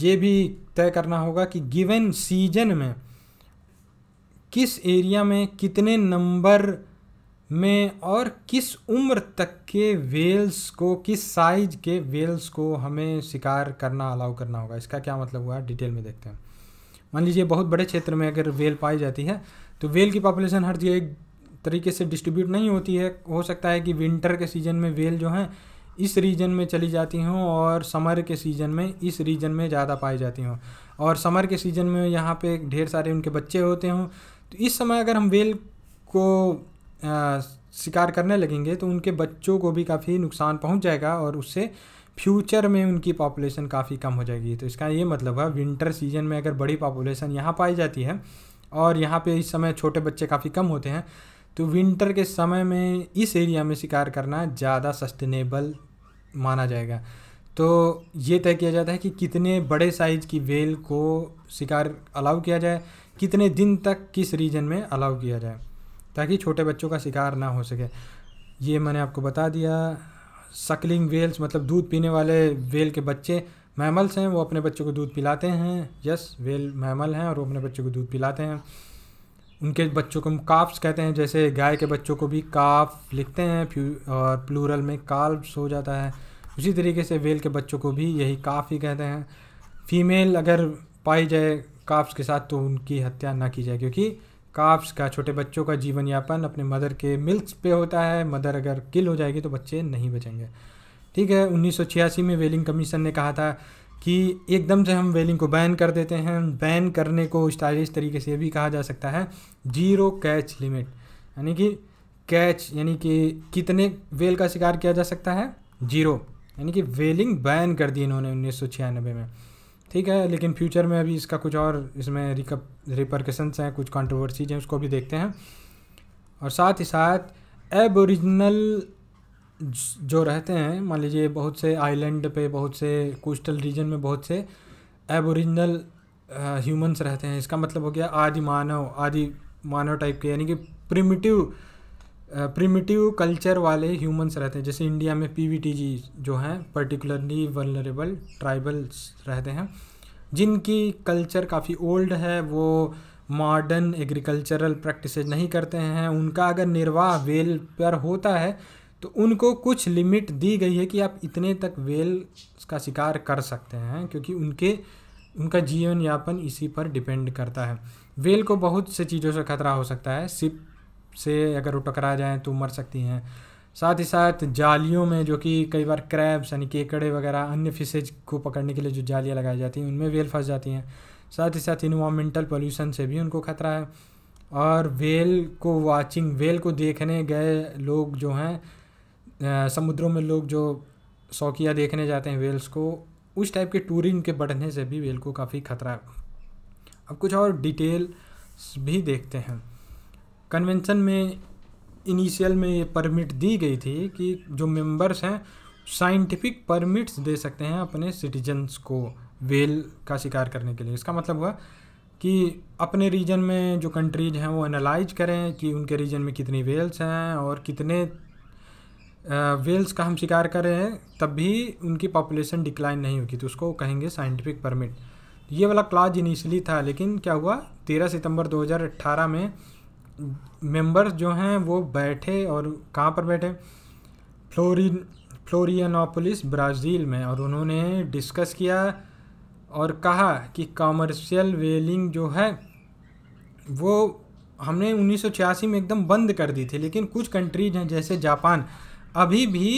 ये भी तय करना होगा कि गिवन सीजन में किस एरिया में कितने नंबर में और किस उम्र तक के वेल्स को किस साइज के वेल्स को हमें शिकार करना अलाउ करना होगा इसका क्या मतलब हुआ डिटेल में देखते हैं मान लीजिए बहुत बड़े क्षेत्र में अगर वेल पाई जाती है तो वेल की पॉपुलेशन हर जगह एक तरीके से डिस्ट्रीब्यूट नहीं होती है हो सकता है कि विंटर के सीज़न में वेल जो हैं इस रीजन में चली जाती हों और समर के सीज़न में इस रीजन में ज़्यादा पाई जाती हों और समर के सीज़न में यहाँ पे ढेर सारे उनके बच्चे होते हों तो इस समय अगर हम वेल को शिकार करने लगेंगे तो उनके बच्चों को भी काफ़ी नुकसान पहुंच जाएगा और उससे फ्यूचर में उनकी पॉपुलेशन काफ़ी कम हो जाएगी तो इसका ये मतलब है विंटर सीजन में अगर बड़ी पॉपुलेशन यहाँ पाई जाती है और यहाँ पे इस समय छोटे बच्चे काफ़ी कम होते हैं तो विंटर के समय में इस एरिया में शिकार करना ज़्यादा सस्टेनेबल माना जाएगा तो ये तय किया जाता है कि कितने बड़े साइज़ की वेल को शिकार अलाउ किया जाए कितने दिन तक किस रीजन में अलाउ किया जाए ताकि छोटे बच्चों का शिकार ना हो सके ये मैंने आपको बता दिया सकलिंग वेल्स मतलब दूध पीने वाले वेल के बच्चे मैमल्स हैं वो अपने बच्चों को दूध पिलाते हैं यस वेल मैमल हैं और वो अपने बच्चों को दूध पिलाते हैं उनके बच्चों को हम काफ्स कहते हैं जैसे गाय के बच्चों को भी काफ लिखते हैं और प्लूरल में काल्ब्स हो जाता है उसी तरीके से वेल के बच्चों को भी यही काफ ही कहते हैं फीमेल अगर पाई जाए काफ्स के साथ तो उनकी हत्या ना की जाए क्योंकि काफ्स का छोटे बच्चों का जीवन यापन अपने मदर के मिल्क पे होता है मदर अगर किल हो जाएगी तो बच्चे नहीं बचेंगे ठीक है उन्नीस में वेलिंग कमीशन ने कहा था कि एकदम से हम वेलिंग को बैन कर देते हैं बैन करने को स्टाइलिश तरीके से भी कहा जा सकता है जीरो कैच लिमिट यानी कि कैच यानी कि कितने वेल का शिकार किया जा सकता है जीरो यानी कि वेलिंग बैन कर दी इन्होंने उन्नीस में ठीक है लेकिन फ्यूचर में अभी इसका कुछ और इसमें रिकप रिपरकशंस हैं कुछ कंट्रोवर्सीज हैं उसको भी देखते हैं और साथ ही साथ एब एबोरिजिनल जो रहते हैं मान लीजिए बहुत से आइलैंड पे बहुत से कोस्टल रीजन में बहुत से एब औरिजिनल ह्यूमंस रहते हैं इसका मतलब हो गया आदि मानव आदि मानव टाइप के यानी कि प्रिमिटिव प्रिमिटिव कल्चर वाले ह्यूमंस रहते हैं जैसे इंडिया में पी जो हैं पर्टिकुलरली वनरेबल ट्राइबल्स रहते हैं जिनकी कल्चर काफ़ी ओल्ड है वो मॉडर्न एग्रीकल्चरल प्रैक्टिस नहीं करते हैं उनका अगर निर्वाह वेल पर होता है तो उनको कुछ लिमिट दी गई है कि आप इतने तक वेल का शिकार कर सकते हैं क्योंकि उनके उनका जीवन यापन इसी पर डिपेंड करता है वेल को बहुत से चीज़ों से खतरा हो सकता है सिप से अगर वो टकरा जाए तो मर सकती हैं साथ ही साथ जालियों में जो कि कई बार क्रैब्स यानी केकड़े वगैरह अन्य फिशेज को पकड़ने के लिए जो जालियाँ लगाई जाती हैं उनमें वेल फंस जाती हैं साथ ही साथ इन्वामेंटल पोल्यूशन से भी उनको खतरा है और वेल को वाचिंग वेल को देखने गए लोग जो हैं समुद्रों में लोग जो शौकिया देखने जाते हैं वेल्स को उस टाइप के टूरिंग के बढ़ने से भी वेल को काफ़ी खतरा है अब कुछ और डिटेल्स भी देखते हैं कन्वेंशन में इनिशियल में ये परमिट दी गई थी कि जो मेंबर्स हैं साइंटिफिक परमिट्स दे सकते हैं अपने सिटीजन्स को वेल का शिकार करने के लिए इसका मतलब हुआ कि अपने रीजन में जो कंट्रीज हैं वो एनालाइज करें कि उनके रीजन में कितनी वेल्स हैं और कितने वेल्स का हम शिकार करें तब भी उनकी पॉपुलेशन डिक्लाइन नहीं होगी तो उसको कहेंगे साइंटिफिक परमिट ये वाला क्लाज इनिशियली था लेकिन क्या हुआ 13 सितंबर 2018 में मेंबर्स जो हैं वो बैठे और कहाँ पर बैठे फ्लोरिन फ्लोरियनोपोलिस ब्राज़ील में और उन्होंने डिस्कस किया और कहा कि कॉमर्शियल वेलिंग जो है वो हमने उन्नीस में एकदम बंद कर दी थी लेकिन कुछ कंट्रीज हैं जैसे जापान अभी भी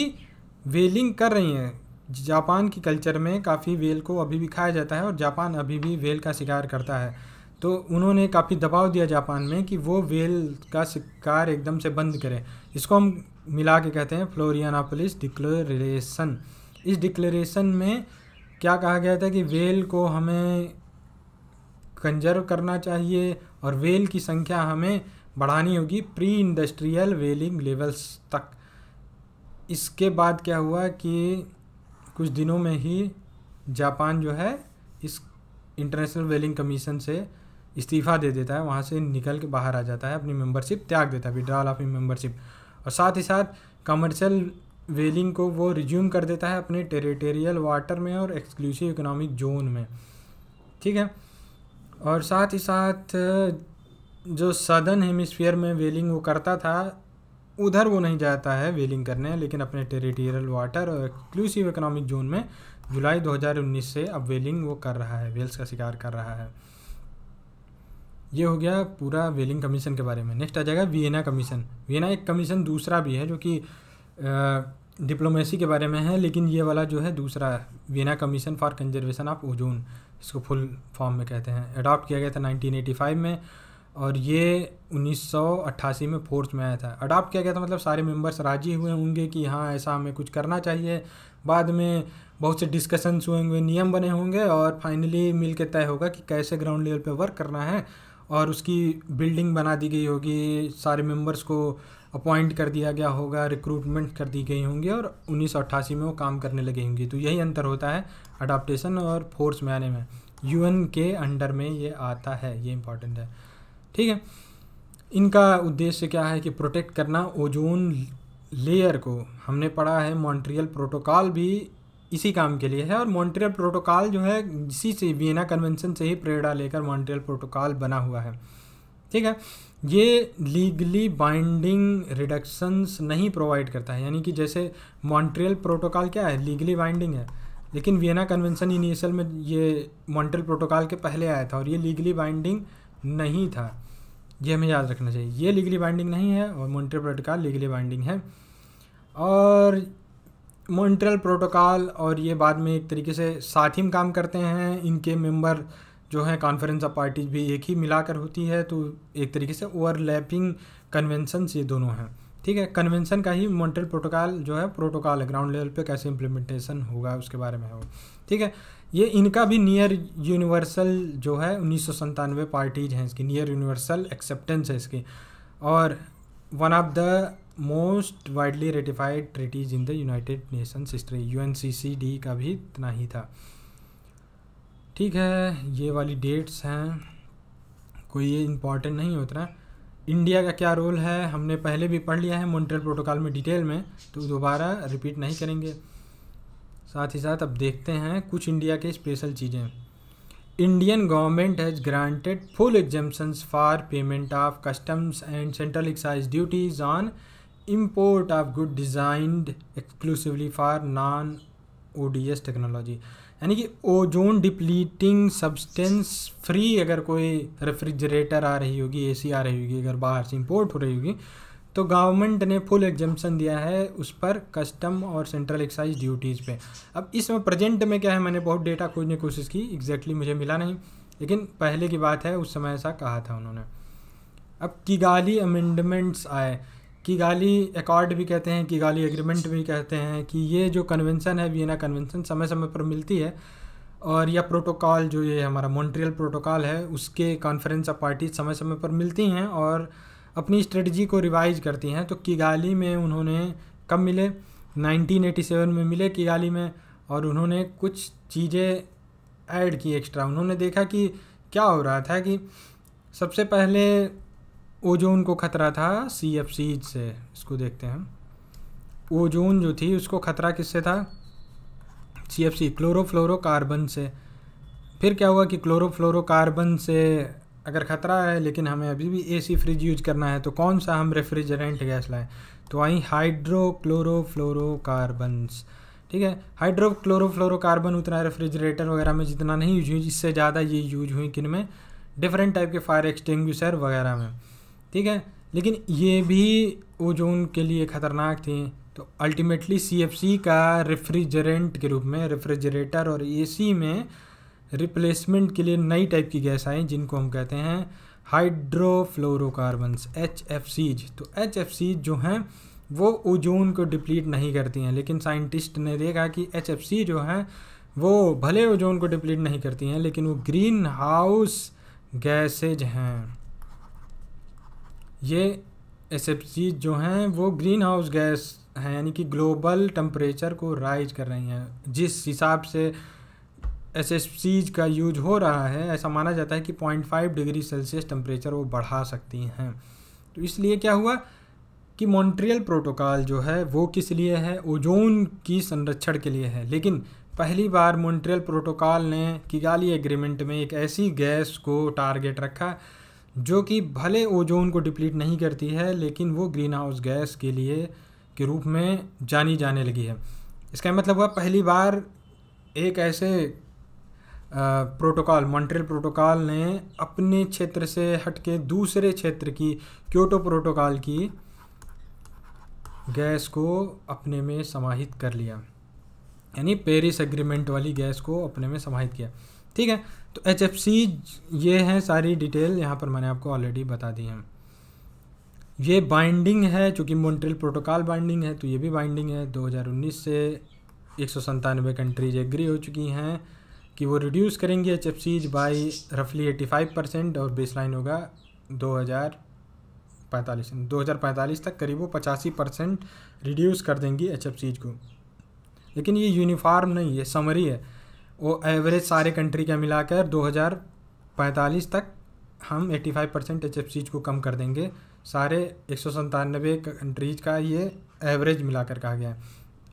वेलिंग कर रही हैं जापान की कल्चर में काफ़ी वेल को अभी भी खाया जाता है और जापान अभी भी वेल का शिकार करता है तो उन्होंने काफ़ी दबाव दिया जापान में कि वो वेल का शिकार एकदम से बंद करें इसको हम मिला के कहते हैं फ्लोरियानापोलिस डिक्लेरेशन इस डिक्लेरेशन में क्या कहा गया था कि वेल को हमें कंजर्व करना चाहिए और वेल की संख्या हमें बढ़ानी होगी प्री इंडस्ट्रियल वेलिंग लेवल्स तक इसके बाद क्या हुआ कि कुछ दिनों में ही जापान जो है इस इंटरनेशनल वेलिंग कमीशन से इस्तीफ़ा दे देता है वहाँ से निकल के बाहर आ जाता है अपनी मेंबरशिप त्याग देता है विड्रॉल ऑफ मेंबरशिप और साथ ही साथ कमर्शियल वेलिंग को वो रिज्यूम कर देता है अपने टेरिटोरियल वाटर में और एक्सक्लूसिव इकोनॉमिक जोन में ठीक है और साथ ही साथ जो सदर्न हेमिस्फीयर में वेलिंग वो करता था उधर वो नहीं जाता है वेलिंग करने लेकिन अपने टेरिटोरियल वाटर और एक्सक्लूसिव इकोनॉमिक जोन में जुलाई 2019 से अब वेलिंग वो कर रहा है वेल्स का शिकार कर रहा है ये हो गया पूरा वेलिंग कमीशन के बारे में नेक्स्ट आ जाएगा वियना कमीशन वियना एक कमीशन दूसरा भी है जो कि डिप्लोमेसी के बारे में है लेकिन ये वाला जो है दूसरा है Vienna commission for conservation of ozone इसको फुल फॉर्म में कहते हैं अडॉप्ट किया गया था 1985 में और ये 1988 में फोर्थ में आया था अडॉप्ट किया गया था मतलब सारे मेंबर्स राजी हुए होंगे कि हाँ ऐसा हमें कुछ करना चाहिए बाद में बहुत से डिस्कशंस हुए हुए नियम बने होंगे और फाइनली मिल के तय होगा कि कैसे ग्राउंड लेवल पे वर्क करना है और उसकी बिल्डिंग बना दी गई होगी सारे मेंबर्स को अपॉइंट कर दिया गया होगा रिक्रूटमेंट कर दी गई होंगी और उन्नीस में वो काम करने लगे होंगे तो यही अंतर होता है अडाप्टेशन और फोर्स में आने में यू के अंडर में ये आता है ये इम्पॉर्टेंट है ठीक है इनका उद्देश्य क्या है कि प्रोटेक्ट करना ओजोन लेयर को हमने पढ़ा है मॉन्ट्रियल प्रोटोकॉल भी इसी काम के लिए है और मॉन्ट्रियल प्रोटोकॉल जो है इसी से वियना कन्वेंशन से ही प्रेरणा लेकर मॉन्ट्रियल प्रोटोकॉल बना हुआ है ठीक है ये लीगली बाइंडिंग रिडक्शंस नहीं प्रोवाइड करता है यानी कि जैसे मॉन्ट्रियल प्रोटोकॉल क्या है लीगली बाइंडिंग है लेकिन वियना कन्वेंशन इनिशियल में ये मॉन्ट्रियल प्रोटोकॉल के पहले आया था और ये लीगली बाइंडिंग नहीं था ये हमें याद रखना चाहिए ये लीगली बाइंडिंग नहीं है और मॉन्ट्रियल प्रोटोकॉल लीगली बाइंडिंग है और मोन्ट्रल प्रोटोकॉल और ये बाद में एक तरीके से साथ ही में काम करते हैं इनके मेंबर जो हैं कॉन्फ्रेंस ऑफ पार्टीज भी एक ही मिलाकर होती है तो एक तरीके से ओवरलैपिंग कन्वेंशंस ये दोनों हैं ठीक है कन्वेंशन का ही मोन्ट्रल प्रोटोकॉल जो है प्रोटोकॉल है ग्राउंड लेवल पे कैसे इम्प्लीमेंटेशन होगा उसके बारे में है वो ठीक है ये इनका भी नियर यूनिवर्सल जो है उन्नीस पार्टीज हैं इसकी नियर यूनिवर्सल एक्सेप्टेंस है इसकी और one of the most widely ratified treaties in the United Nations history डी का भी इतना ही था ठीक है ये वाली डेट्स हैं कोई ये इम्पॉर्टेंट नहीं होता इंडिया का क्या रोल है हमने पहले भी पढ़ लिया है मोन्ट्रल प्रोटोकॉल में डिटेल में तो दोबारा रिपीट नहीं करेंगे साथ ही साथ अब देखते हैं कुछ इंडिया के स्पेशल चीज़ें Indian government has granted full exemptions for payment of customs and central excise duties on import of good designed exclusively for non ODS technology यानी कि ओजोन डिप्लीटिंग सब्सटेंस फ्री अगर कोई रेफ्रिजरेटर आ रही होगी AC आ रही होगी अगर बाहर से इंपोर्ट हो रही होगी तो गवर्नमेंट ने फुल एग्जम्पन दिया है उस पर कस्टम और सेंट्रल एक्साइज ड्यूटीज़ पे अब इस समय प्रेजेंट में क्या है मैंने बहुत डेटा खोजने की कोशिश की एग्जैक्टली मुझे मिला नहीं लेकिन पहले की बात है उस समय ऐसा कहा था उन्होंने अब किगाली अमेंडमेंट्स आए किगाली अकॉर्ड भी कहते हैं किगाली एग्रीमेंट भी कहते हैं कि ये जो कन्वेंसन है वियना कन्वेंशन समय समय पर मिलती है और यह प्रोटोकॉल जो ये हमारा मॉन्ट्रियल प्रोटोकॉल है उसके कॉन्फ्रेंस ऑफ पार्टी समय समय पर मिलती हैं और अपनी स्ट्रेटजी को रिवाइज करती हैं तो किगाली में उन्होंने कब मिले 1987 में मिले किगाली में और उन्होंने कुछ चीज़ें ऐड की एक्स्ट्रा उन्होंने देखा कि क्या हो रहा था कि सबसे पहले ओजोन को खतरा था सी एफ सीज से इसको देखते हैं ओजोन जो थी उसको खतरा किससे था सी एफ सी क्लोरोफ्लोरोकार्बन से फिर क्या हुआ कि क्लोरोफ्लोरोकार्बन से अगर ख़तरा है लेकिन हमें अभी भी एसी फ्रिज यूज करना है तो कौन सा हम रेफ्रिजरेंट गैस लाएं तो आई हाइड्रोक्लोरोफ्लोरोकार्बन्स ठीक है हाइड्रोक्लोरोफ्लोरोकार्बन उतना रेफ्रिजरेटर वगैरह में जितना नहीं यूज हुई जिससे ज़्यादा ये यूज हुई किन में डिफरेंट टाइप के फायर एक्सटिंग्विशर वगैरह में ठीक है लेकिन ये भी वो जो उनके लिए ख़तरनाक थी तो अल्टीमेटली सी का रेफ्रिजरेंट के रूप में रेफ्रिजरेटर और सी में रिप्लेसमेंट के लिए नई टाइप की गैस आई जिनको हम कहते हैं हाइड्रोफ्लोरोकार्बन्स एच एफ सीज तो एच एफ सीज जो हैं वो ओजोन को डिप्लीट नहीं करती हैं लेकिन साइंटिस्ट ने देखा कि एच एफ सी जो हैं वो भले ओजोन को डिप्लीट नहीं करती हैं लेकिन वो ग्रीन हाउस गैसेज हैं ये एस एफ जो हैं वो ग्रीन हाउस गैस हैं यानी कि ग्लोबल टम्परेचर को राइज कर रही हैं जिस हिसाब से एस का यूज हो रहा है ऐसा माना जाता है कि point five degree Celsius temperature वो बढ़ा सकती हैं तो इसलिए क्या हुआ कि मॉन्ट्रियल प्रोटोकॉल जो है वो किस लिए है ओजोन की संरक्षण के लिए है लेकिन पहली बार मॉन्ट्रियल प्रोटोकॉल ने किगाली एग्रीमेंट में एक ऐसी गैस को टारगेट रखा जो कि भले ओजोन को डिप्लीट नहीं करती है लेकिन वो ग्रीन हाउस गैस के लिए के रूप में जानी जाने लगी है इसका मतलब हुआ पहली बार एक ऐसे प्रोटोकॉल मॉन्ट्रियल प्रोटोकॉल ने अपने क्षेत्र से हट के दूसरे क्षेत्र की क्योटो प्रोटोकॉल की गैस को अपने में समाहित कर लिया यानी पेरिस एग्रीमेंट वाली गैस को अपने में समाहित किया ठीक है तो एच एफ सी ये हैं सारी डिटेल यहाँ पर मैंने आपको ऑलरेडी बता दी है ये बाइंडिंग है चूँकि मोन्ट्रियल प्रोटोकॉल बाइंडिंग है तो ये भी बाइंडिंग है 2019 से एक सौ संतानवे कंट्रीज एग्री हो चुकी हैं कि वो रिड्यूस करेंगे एच एफ सीज बाई रफली एटी फाइव परसेंट और बेसलाइन होगा दो हज़ार पैंतालीस दो हज़ार पैंतालीस तक करीब वो पचासी परसेंट रिड्यूस कर देंगी एच एफ सीज को लेकिन ये यूनिफॉर्म नहीं है समरी है वो एवरेज सारे कंट्री का मिलाकर 2045 तक हम 85 परसेंट एच एफ को कम कर देंगे सारे एक कंट्रीज का ये एवरेज मिलाकर कहा गया है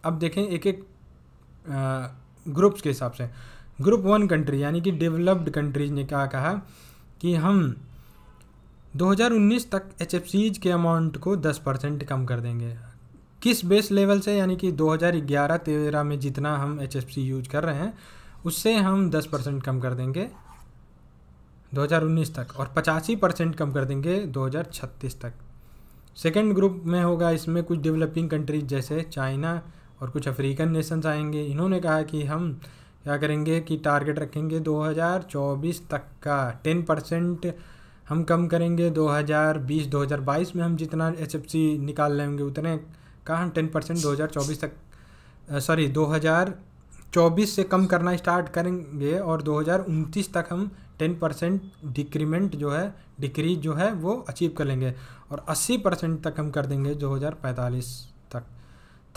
अब देखें एक एक ग्रुप्स के हिसाब से ग्रुप वन कंट्री यानी कि डेवलप्ड कंट्रीज ने क्या कहा कि हम 2019 तक एच एफ के अमाउंट को 10 परसेंट कम कर देंगे किस बेस लेवल से यानी कि 2011-13 में जितना हम एच यूज कर रहे हैं उससे हम दस परसेंट कम कर देंगे 2019 तक और पचासी परसेंट कम कर देंगे 2036 तक सेकेंड ग्रुप में होगा इसमें कुछ डेवलपिंग कंट्रीज जैसे चाइना और कुछ अफ्रीकन नेशंस आएंगे इन्होंने कहा कि हम क्या करेंगे कि टारगेट रखेंगे 2024 तक का 10 परसेंट हम कम करेंगे 2020-2022 में हम जितना एच निकाल लेंगे उतने का हम टेन परसेंट दो तक सॉरी 2000 चौबीस से कम करना स्टार्ट करेंगे और उनतीस तक हम 10 परसेंट डिक्रीमेंट जो है डिक्रीज जो है वो अचीव कर लेंगे और 80 परसेंट तक हम कर देंगे 2045 तक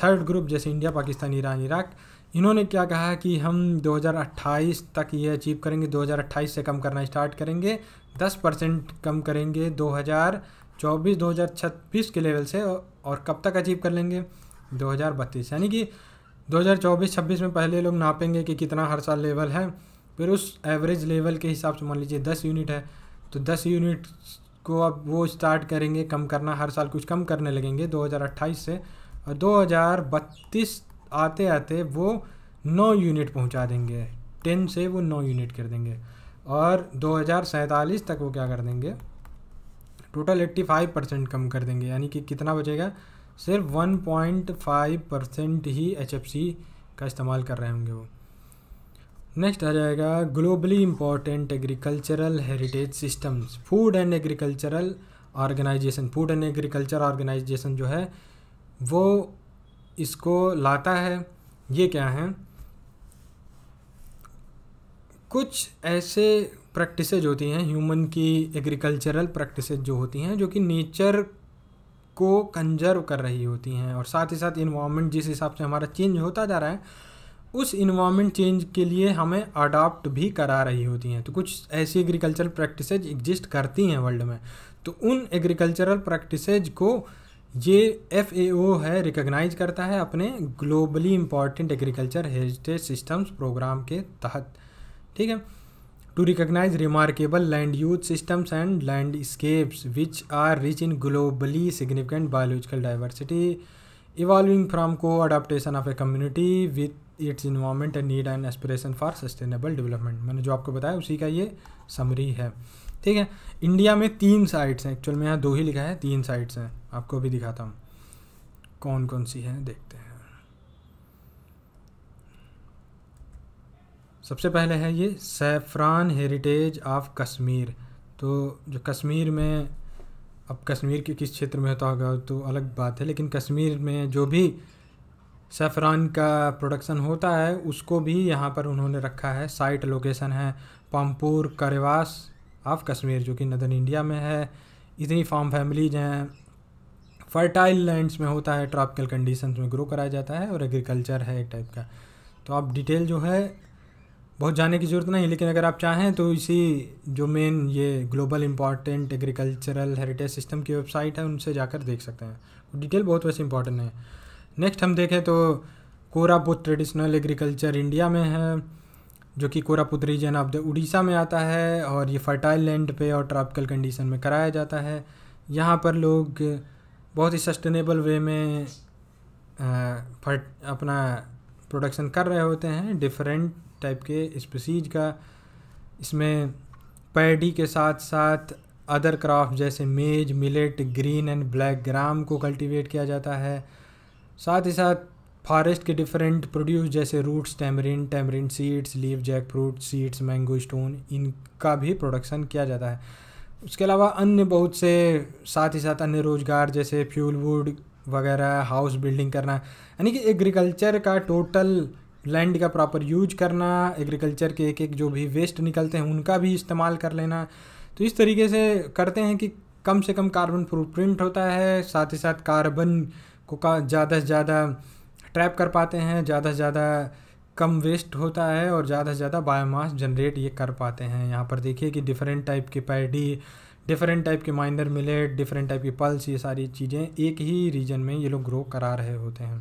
थर्ड ग्रुप जैसे इंडिया पाकिस्तान ईरान इराक इन्होंने क्या कहा कि हम 2028 तक ये अचीव करेंगे 2028 से कम करना स्टार्ट करेंगे 10 परसेंट कम करेंगे 2024-2026 के लेवल से और कब तक अचीव कर लेंगे दो यानी कि 2024-26 में पहले लोग नापेंगे कि कितना हर साल लेवल है फिर उस एवरेज लेवल के हिसाब से मान लीजिए दस यूनिट है तो दस यूनिट को अब वो स्टार्ट करेंगे कम करना हर साल कुछ कम करने लगेंगे 2028 से और 2032 आते आते वो नौ यूनिट पहुंचा देंगे टेन से वो नौ यूनिट कर देंगे और दो तक वो क्या कर देंगे टोटल 85 परसेंट कम कर देंगे यानी कि कितना बचेगा सिर्फ 1.5 परसेंट ही एच का इस्तेमाल कर रहे होंगे वो नेक्स्ट आ जाएगा globally important agricultural heritage systems food and agricultural organisation food and agriculture organisation जो है वो इसको लाता है ये क्या है कुछ ऐसे प्रैक्टिसेज होती हैं ह्यूमन की एग्रीकल्चरल प्रैक्टिसेज जो होती हैं जो कि नेचर को कंजर्व कर रही होती हैं और साथ ही साथ इन्वामेंट जिस हिसाब से हमारा चेंज होता जा रहा है उस इन्वामेंट चेंज के लिए हमें अडॉप्ट भी करा रही होती हैं तो कुछ ऐसी एग्रीकल्चरल प्रैक्टिस एग्जिस्ट करती हैं वर्ल्ड में तो उन एग्रीकल्चरल प्रैक्टिस को ये एफ है रिकग्नाइज करता है अपने globally important agriculture heritage systems programme के तहत ठीक है to recognize remarkable land use systems and landscapes which are rich in globally significant biological diversity evolving from co-adaptation of a community with its environment and need and aspiration for sustainable development मैंने जो आपको बताया उसी का ये summary है ठीक है इंडिया में तीन साइट्स हैं एक्चुअल में यहाँ दो ही लिखा है तीन साइट्स हैं आपको भी दिखाता हूँ कौन कौन सी हैं देखते हैं सबसे पहले है ये सैफरान हेरिटेज ऑफ कश्मीर तो जो कश्मीर में अब कश्मीर के किस क्षेत्र में होता होगा तो अलग बात है लेकिन कश्मीर में जो भी सैफरान का प्रोडक्शन होता है उसको भी यहाँ पर उन्होंने रखा है साइट लोकेशन है पम्पूर करवास ऑफ कश्मीर जो कि नदर इंडिया में है इतनी फार्म फैमिलीज हैं फर्टाइल लैंड्स में होता है ट्रॉपिकल कंडीशंस में ग्रो कराया जाता है और एग्रीकल्चर है एक टाइप का तो आप डिटेल जो है बहुत जाने की ज़रूरत नहीं लेकिन अगर आप चाहें तो इसी जो मेन ये global important agricultural heritage system की वेबसाइट है उनसे जाकर देख सकते हैं डिटेल बहुत वैसे इंपॉर्टेंट है नेक्स्ट हम देखें तो कोरापुत ट्रेडिशनल एग्रीकल्चर इंडिया में है जो कि Koraput region of the Orissa में आता है और ये फर्टाइल लैंड पे और ट्रॉपिकल कंडीशन में कराया जाता है यहाँ पर लोग बहुत ही सस्टेनेबल वे में फर्ट अपना प्रोडक्शन कर रहे होते हैं डिफरेंट टाइप के स्पीसीज का इसमें पैडी के साथ साथ अदर क्राफ्ट जैसे maize millet green and black gram को कल्टीवेट किया जाता है साथ ही साथ फॉरेस्ट के डिफरेंट प्रोड्यूस जैसे roots tamarind tamarind seeds leave jack fruit seeds mango stone इनका भी प्रोडक्शन किया जाता है उसके अलावा अन्य बहुत से साथ ही साथ अन्य रोजगार जैसे फ्यूल वुड वगैरह हाउस बिल्डिंग करना यानी कि एग्रीकल्चर का टोटल लैंड का प्रॉपर यूज करना एग्रीकल्चर के एक एक जो भी वेस्ट निकलते हैं उनका भी इस्तेमाल कर लेना तो इस तरीके से करते हैं कि कम से कम कार्बन प्रूट होता है साथ ही साथ कार्बन को का ज़्यादा से ज़्यादा ट्रैप कर पाते हैं ज़्यादा से ज़्यादा कम वेस्ट होता है और ज़्यादा से ज़्यादा बायोमास जनरेट ये कर पाते हैं यहाँ पर देखिए कि डिफरेंट टाइप के पैडी डिफरेंट टाइप के माइनर मिलेट डिफरेंट टाइप की पल्स ये सारी चीज़ें एक ही रीजन में ये लोग ग्रो करा रहे होते हैं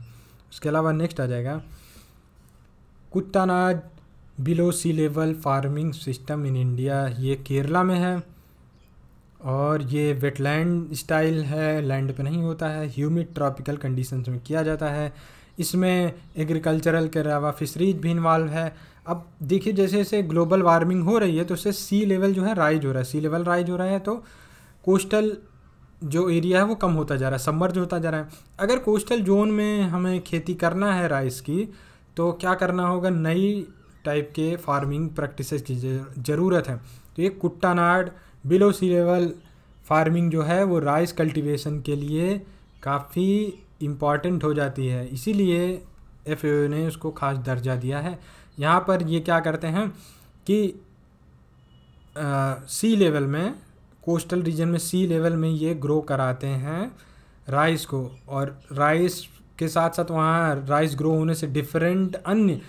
उसके अलावा नेक्स्ट आ जाएगा Kuttanad below sea level farming system in India ये केरला में है और ये वेटलैंड स्टाइल है लैंड पे नहीं होता है ह्यूमिड ट्रॉपिकल कंडीशंस में किया जाता है इसमें एग्रीकल्चरल के अलावा फिशरीज भी इन्वॉल्व है अब देखिए जैसे जैसे ग्लोबल वार्मिंग हो रही है तो उससे सी लेवल जो है राइज हो रहा है सी लेवल राइज हो रहा है तो कोस्टल जो एरिया है वो कम होता जा रहा है समर्ज होता जा रहा है अगर कोस्टल जोन में हमें खेती करना है राइस की तो क्या करना होगा नई टाइप के फार्मिंग प्रैक्टिसेस की ज़रूरत है तो ये Kuttanad below sea level farming जो है वो राइस कल्टीवेशन के लिए काफ़ी इम्पॉर्टेंट हो जाती है इसीलिए एफ ने उसको खास दर्जा दिया है यहाँ पर ये क्या करते हैं कि सी लेवल में कोस्टल रीजन में सी लेवल में ये ग्रो कराते हैं राइस को और राइस के साथ साथ वहाँ राइस ग्रो होने से डिफरेंट अन्य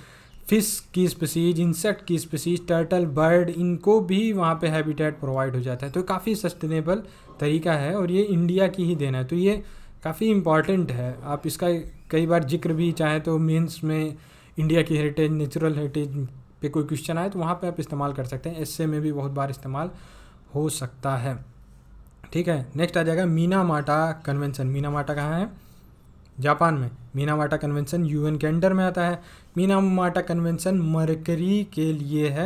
फिश की स्पीसीज इंसेक्ट की स्पीसीज टर्टल बर्ड इनको भी वहाँ पे हैबिटेट प्रोवाइड हो जाता है तो काफ़ी सस्टेनेबल तरीका है और ये इंडिया की ही देना है तो ये काफ़ी इम्पॉर्टेंट है आप इसका कई बार जिक्र भी चाहें तो मीन्स में इंडिया की हेरिटेज नेचुरल हेरिटेज पे कोई क्वेश्चन आए तो वहाँ पे आप इस्तेमाल कर सकते हैं ऐसे में भी बहुत बार इस्तेमाल हो सकता है ठीक है नेक्स्ट आ जाएगा मीना माटा कन्वेंशन मीना माटा कहाँ है जापान में मीनामाटा कन्वेंशन यूएन के अंडर में आता है मीनामाटा कन्वेंशन मरकरी के लिए है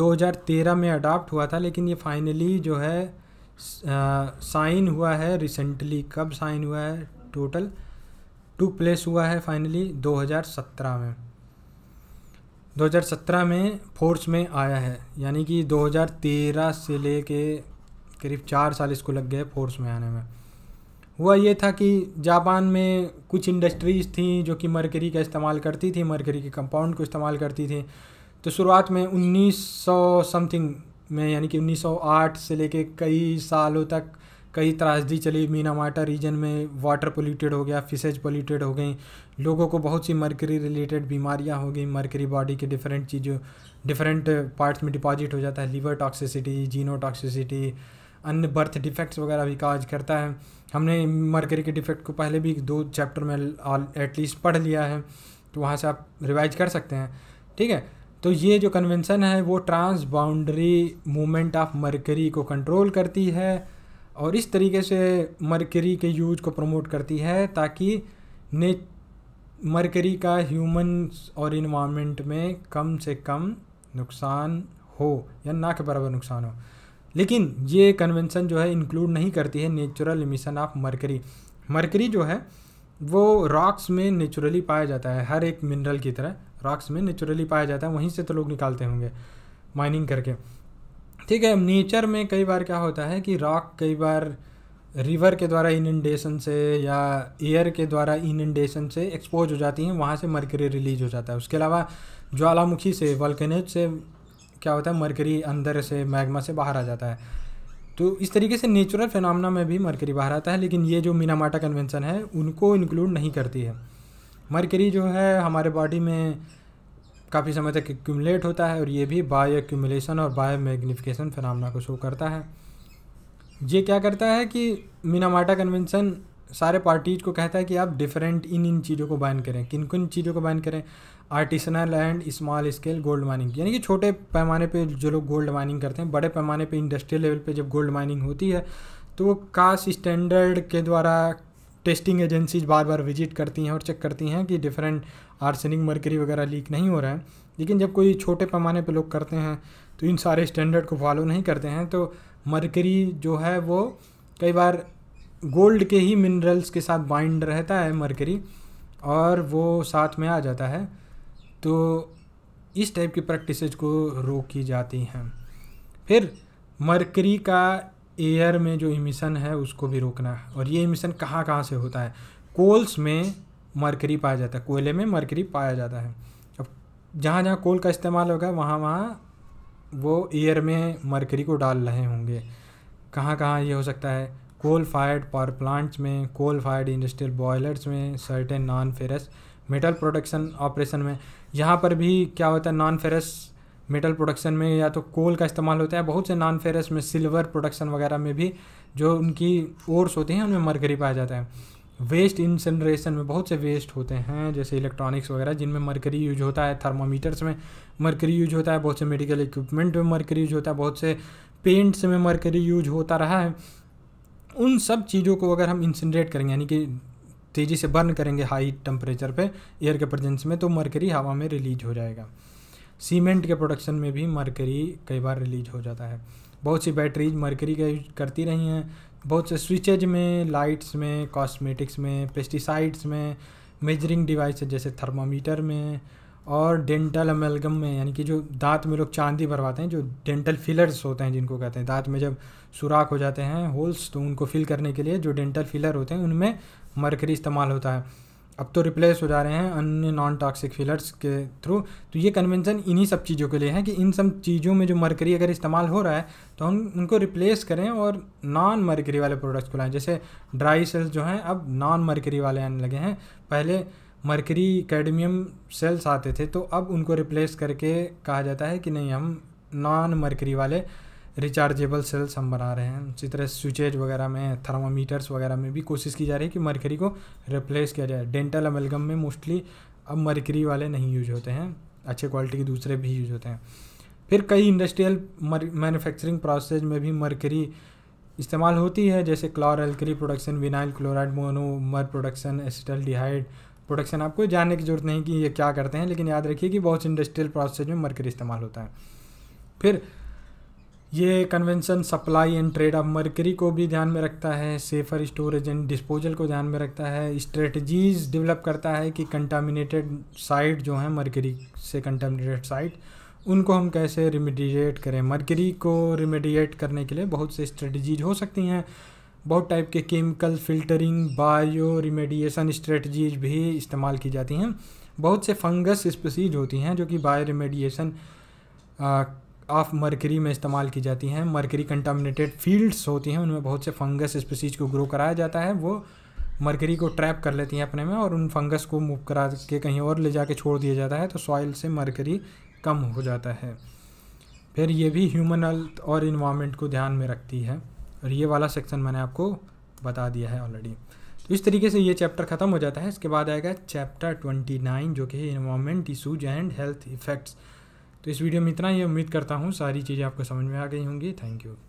2013 में अडाप्ट हुआ था लेकिन ये फाइनली जो है साइन हुआ है रिसेंटली कब साइन हुआ है टोटल टू प्लेस हुआ है फाइनली 2017 में 2017 में फोर्स में आया है यानी कि 2013 से ले के करीब चार साल इसको लग गए फोर्स में आने में हुआ ये था कि जापान में कुछ इंडस्ट्रीज़ थी जो कि मरकरी का इस्तेमाल करती थी मरकरी के कंपाउंड को इस्तेमाल करती थी तो शुरुआत में 1900 समथिंग में यानी कि 1908 से लेके कई सालों तक कई त्रासदी चली मीनामाटा रीजन में वाटर पोल्यूटेड हो गया फिशेज पोल्यूटेड हो गई लोगों को बहुत सी मरकरी रिलेटेड बीमारियां हो गई मरकरी बॉडी के डिफरेंट चीज़ों डिफरेंट पार्ट्स में डिपॉजिट हो जाता है लीवर टॉक्सिसिटी जीनो टॉक्सिसिटी अन्य बर्थ डिफेक्ट्स वगैरह भी काज करता है हमने मरकरी के डिफेक्ट को पहले भी दो चैप्टर में एटलीस्ट पढ़ लिया है तो वहाँ से आप रिवाइज कर सकते हैं ठीक है तो ये जो कन्वेंसन है वो trans boundary movement of mercury को कंट्रोल करती है और इस तरीके से मरकरी के यूज को प्रमोट करती है ताकि ने मरकरी का ह्यूमन और इन्वामेंट में कम से कम नुकसान हो या ना के बराबर नुकसान हो लेकिन ये कन्वेंसन जो है इंक्लूड नहीं करती है natural emission of mercury mercury जो है वो रॉक्स में नेचुरली पाया जाता है हर एक मिनरल की तरह रॉक्स में नेचुरली पाया जाता है वहीं से तो लोग निकालते होंगे माइनिंग करके ठीक है नेचर में कई बार क्या होता है कि रॉक कई बार रिवर के द्वारा इनंडेशन से या एयर के द्वारा इनंडेशन से एक्सपोज हो जाती हैं वहाँ से मरकरी रिलीज हो जाता है उसके अलावा ज्वालामुखी से वल्केनेज से क्या होता है मरकरी अंदर से मैग्मा से बाहर आ जाता है तो इस तरीके से नेचुरल फिनमिना में भी मरकरी बाहर आता है लेकिन ये जो मीनामाटा कन्वेंशन है उनको इंक्लूड नहीं करती है मरकरी जो है हमारे बॉडी में काफ़ी समय तक एक्यूमलेट होता है और ये भी बायो एक्यूमलेशन और बायो मैग्निफिकेशन फिनमिना को शो करता है ये क्या करता है कि मीनामाटा कन्वेंशन सारे पार्टीज को कहता है कि आप डिफरेंट इन इन चीज़ों को बैन करें किन किन चीज़ों को बैन करें artisanal and small scale gold mining यानी कि छोटे पैमाने पे जो लोग गोल्ड माइनिंग करते हैं बड़े पैमाने पे इंडस्ट्रियल लेवल पे जब गोल्ड माइनिंग होती है तो वो कास्ट स्टैंडर्ड के द्वारा टेस्टिंग एजेंसीज बार बार विजिट करती हैं और चेक करती हैं कि डिफरेंट आर्सेनिक मरकरी वगैरह लीक नहीं हो रहा है लेकिन जब कोई छोटे पैमाने पर लोग करते हैं तो इन सारे स्टैंडर्ड को फॉलो नहीं करते हैं तो मरकरी जो है वो कई बार गोल्ड के ही मिनरल्स के साथ बाइंड रहता है मरकरी और वो साथ में आ जाता है तो इस टाइप की प्रैक्टिस को रोकी जाती हैं फिर मरकरी का एयर में जो इमिशन है उसको भी रोकना है और ये इमिशन कहाँ कहाँ से होता है कोल्स में मरकरी पाया जाता है कोयले में मरकरी पाया जाता है अब जहाँ जहाँ कोल का इस्तेमाल होगा वहाँ वहाँ वो एयर में मरकरी को डाल रहे होंगे कहाँ कहाँ ये हो सकता है कोल फायर्ड पावर प्लांट्स में कोल फायर्ड इंडस्ट्रियल बॉयलर्स में certain non ferrous metal production operation में यहाँ पर भी क्या होता है नॉन फेरस मेटल प्रोडक्शन में या तो कोल का इस्तेमाल होता है बहुत से नॉन फेरस में सिल्वर प्रोडक्शन वगैरह में भी जो उनकी ओर्स होते हैं उनमें मरकरी पाया जाता है वेस्ट इंसनरेशन में बहुत से वेस्ट होते हैं जैसे इलेक्ट्रॉनिक्स वगैरह जिनमें मरकरी यूज होता है थर्मामीटर्स में मरकरी यूज होता है बहुत से मेडिकल इक्विपमेंट में मरकरी यूज होता है बहुत से पेंट्स में मरकरी यूज होता रहा है उन सब चीज़ों को अगर हम इंसिनरेट करेंगे यानी कि तेज़ी से बर्न करेंगे हाई टेम्परेचर पे एयर के प्रजेंस में तो मरकरी हवा में रिलीज हो जाएगा सीमेंट के प्रोडक्शन में भी मरकरी कई बार रिलीज हो जाता है बहुत सी बैटरीज मरकरी का यूज करती रही हैं बहुत से स्विचेज में लाइट्स में कॉस्मेटिक्स में पेस्टिसाइड्स में मेजरिंग डिवाइस जैसे थर्मामीटर में और डेंटल अमेलगम में यानी कि जो दांत में लोग चांदी भरवाते हैं जो डेंटल फिलर्स होते हैं जिनको कहते हैं दांत में जब सुराख हो जाते हैं होल्स तो उनको फिल करने के लिए जो डेंटल फिलर होते हैं उनमें मरकरी इस्तेमाल होता है अब तो रिप्लेस हो जा रहे हैं अन्य नॉन टॉक्सिक फिलर्स के थ्रू तो ये कन्वेंशन इन्हीं सब चीज़ों के लिए है कि इन सब चीज़ों में जो मरकरी अगर इस्तेमाल हो रहा है तो हम उनको रिप्लेस करें और नॉन मरकरी वाले प्रोडक्ट्स को लाएँ जैसे ड्राई सेल्स जो हैं अब नॉन मरकरी वाले आने लगे हैं पहले मरकरी कैडमियम सेल्स आते थे तो अब उनको रिप्लेस करके कहा जाता है कि नहीं हम नॉन मरकरी वाले रिचार्जेबल सेल्स हम बना रहे हैं उसी तरह स्विचेज वगैरह में थर्मामीटर्स वगैरह में भी कोशिश की जा रही है कि मरकरी को रिप्लेस किया जाए डेंटल अमेलगम में मोस्टली अब मरकरी वाले नहीं यूज होते हैं अच्छे क्वालिटी के दूसरे भी यूज होते हैं फिर कई इंडस्ट्रियल मैन्युफैक्चरिंग प्रोसेस में भी मरकरी इस्तेमाल होती है जैसे chlor alkali production vinyl chloride monomer production acetaldehyde production आपको जानने की जरूरत नहीं कि ये क्या करते हैं लेकिन याद रखिए कि बहुत से इंडस्ट्रियल प्रोसेस में मरकरी इस्तेमाल होता है फिर ये convention supply and trade of mercury को भी ध्यान में रखता है सेफर स्टोरेज एंड डिस्पोजल को ध्यान में रखता है स्ट्रेटजीज डेवलप करता है कि कंटामिनेटेड साइट जो हैं मर्करी से कंटामिनेटेड साइट उनको हम कैसे रिमेडिएट करें मर्करी को रिमेडिएट करने के लिए बहुत से स्ट्रेटजीज हो सकती हैं बहुत टाइप के chemical filtering bio remediation strategies भी इस्तेमाल की जाती हैं बहुत से फंगस स्पीसीज होती हैं जो कि बायो रिमेडिएशन ऑफ मरकरी में इस्तेमाल की जाती हैं मरकरी कंटामिनेटेड फील्ड्स होती हैं उनमें बहुत से फंगस स्पीसीज को ग्रो कराया जाता है वो मरकरी को ट्रैप कर लेती हैं अपने में और उन फंगस को मूव करा के कहीं और ले जाके छोड़ दिया जाता है तो सॉइल से मरकरी कम हो जाता है फिर ये भी ह्यूमन हेल्थ और इन्वामेंट को ध्यान में रखती है और ये वाला सेक्शन मैंने आपको बता दिया है ऑलरेडी तो इस तरीके से ये चैप्टर ख़त्म हो जाता है इसके बाद आएगा चैप्टर ट्वेंटी नाइन जो कि environment issues and health effects तो इस वीडियो में इतना ही उम्मीद करता हूँ सारी चीज़ें आपको समझ में आ गई होंगी थैंक यू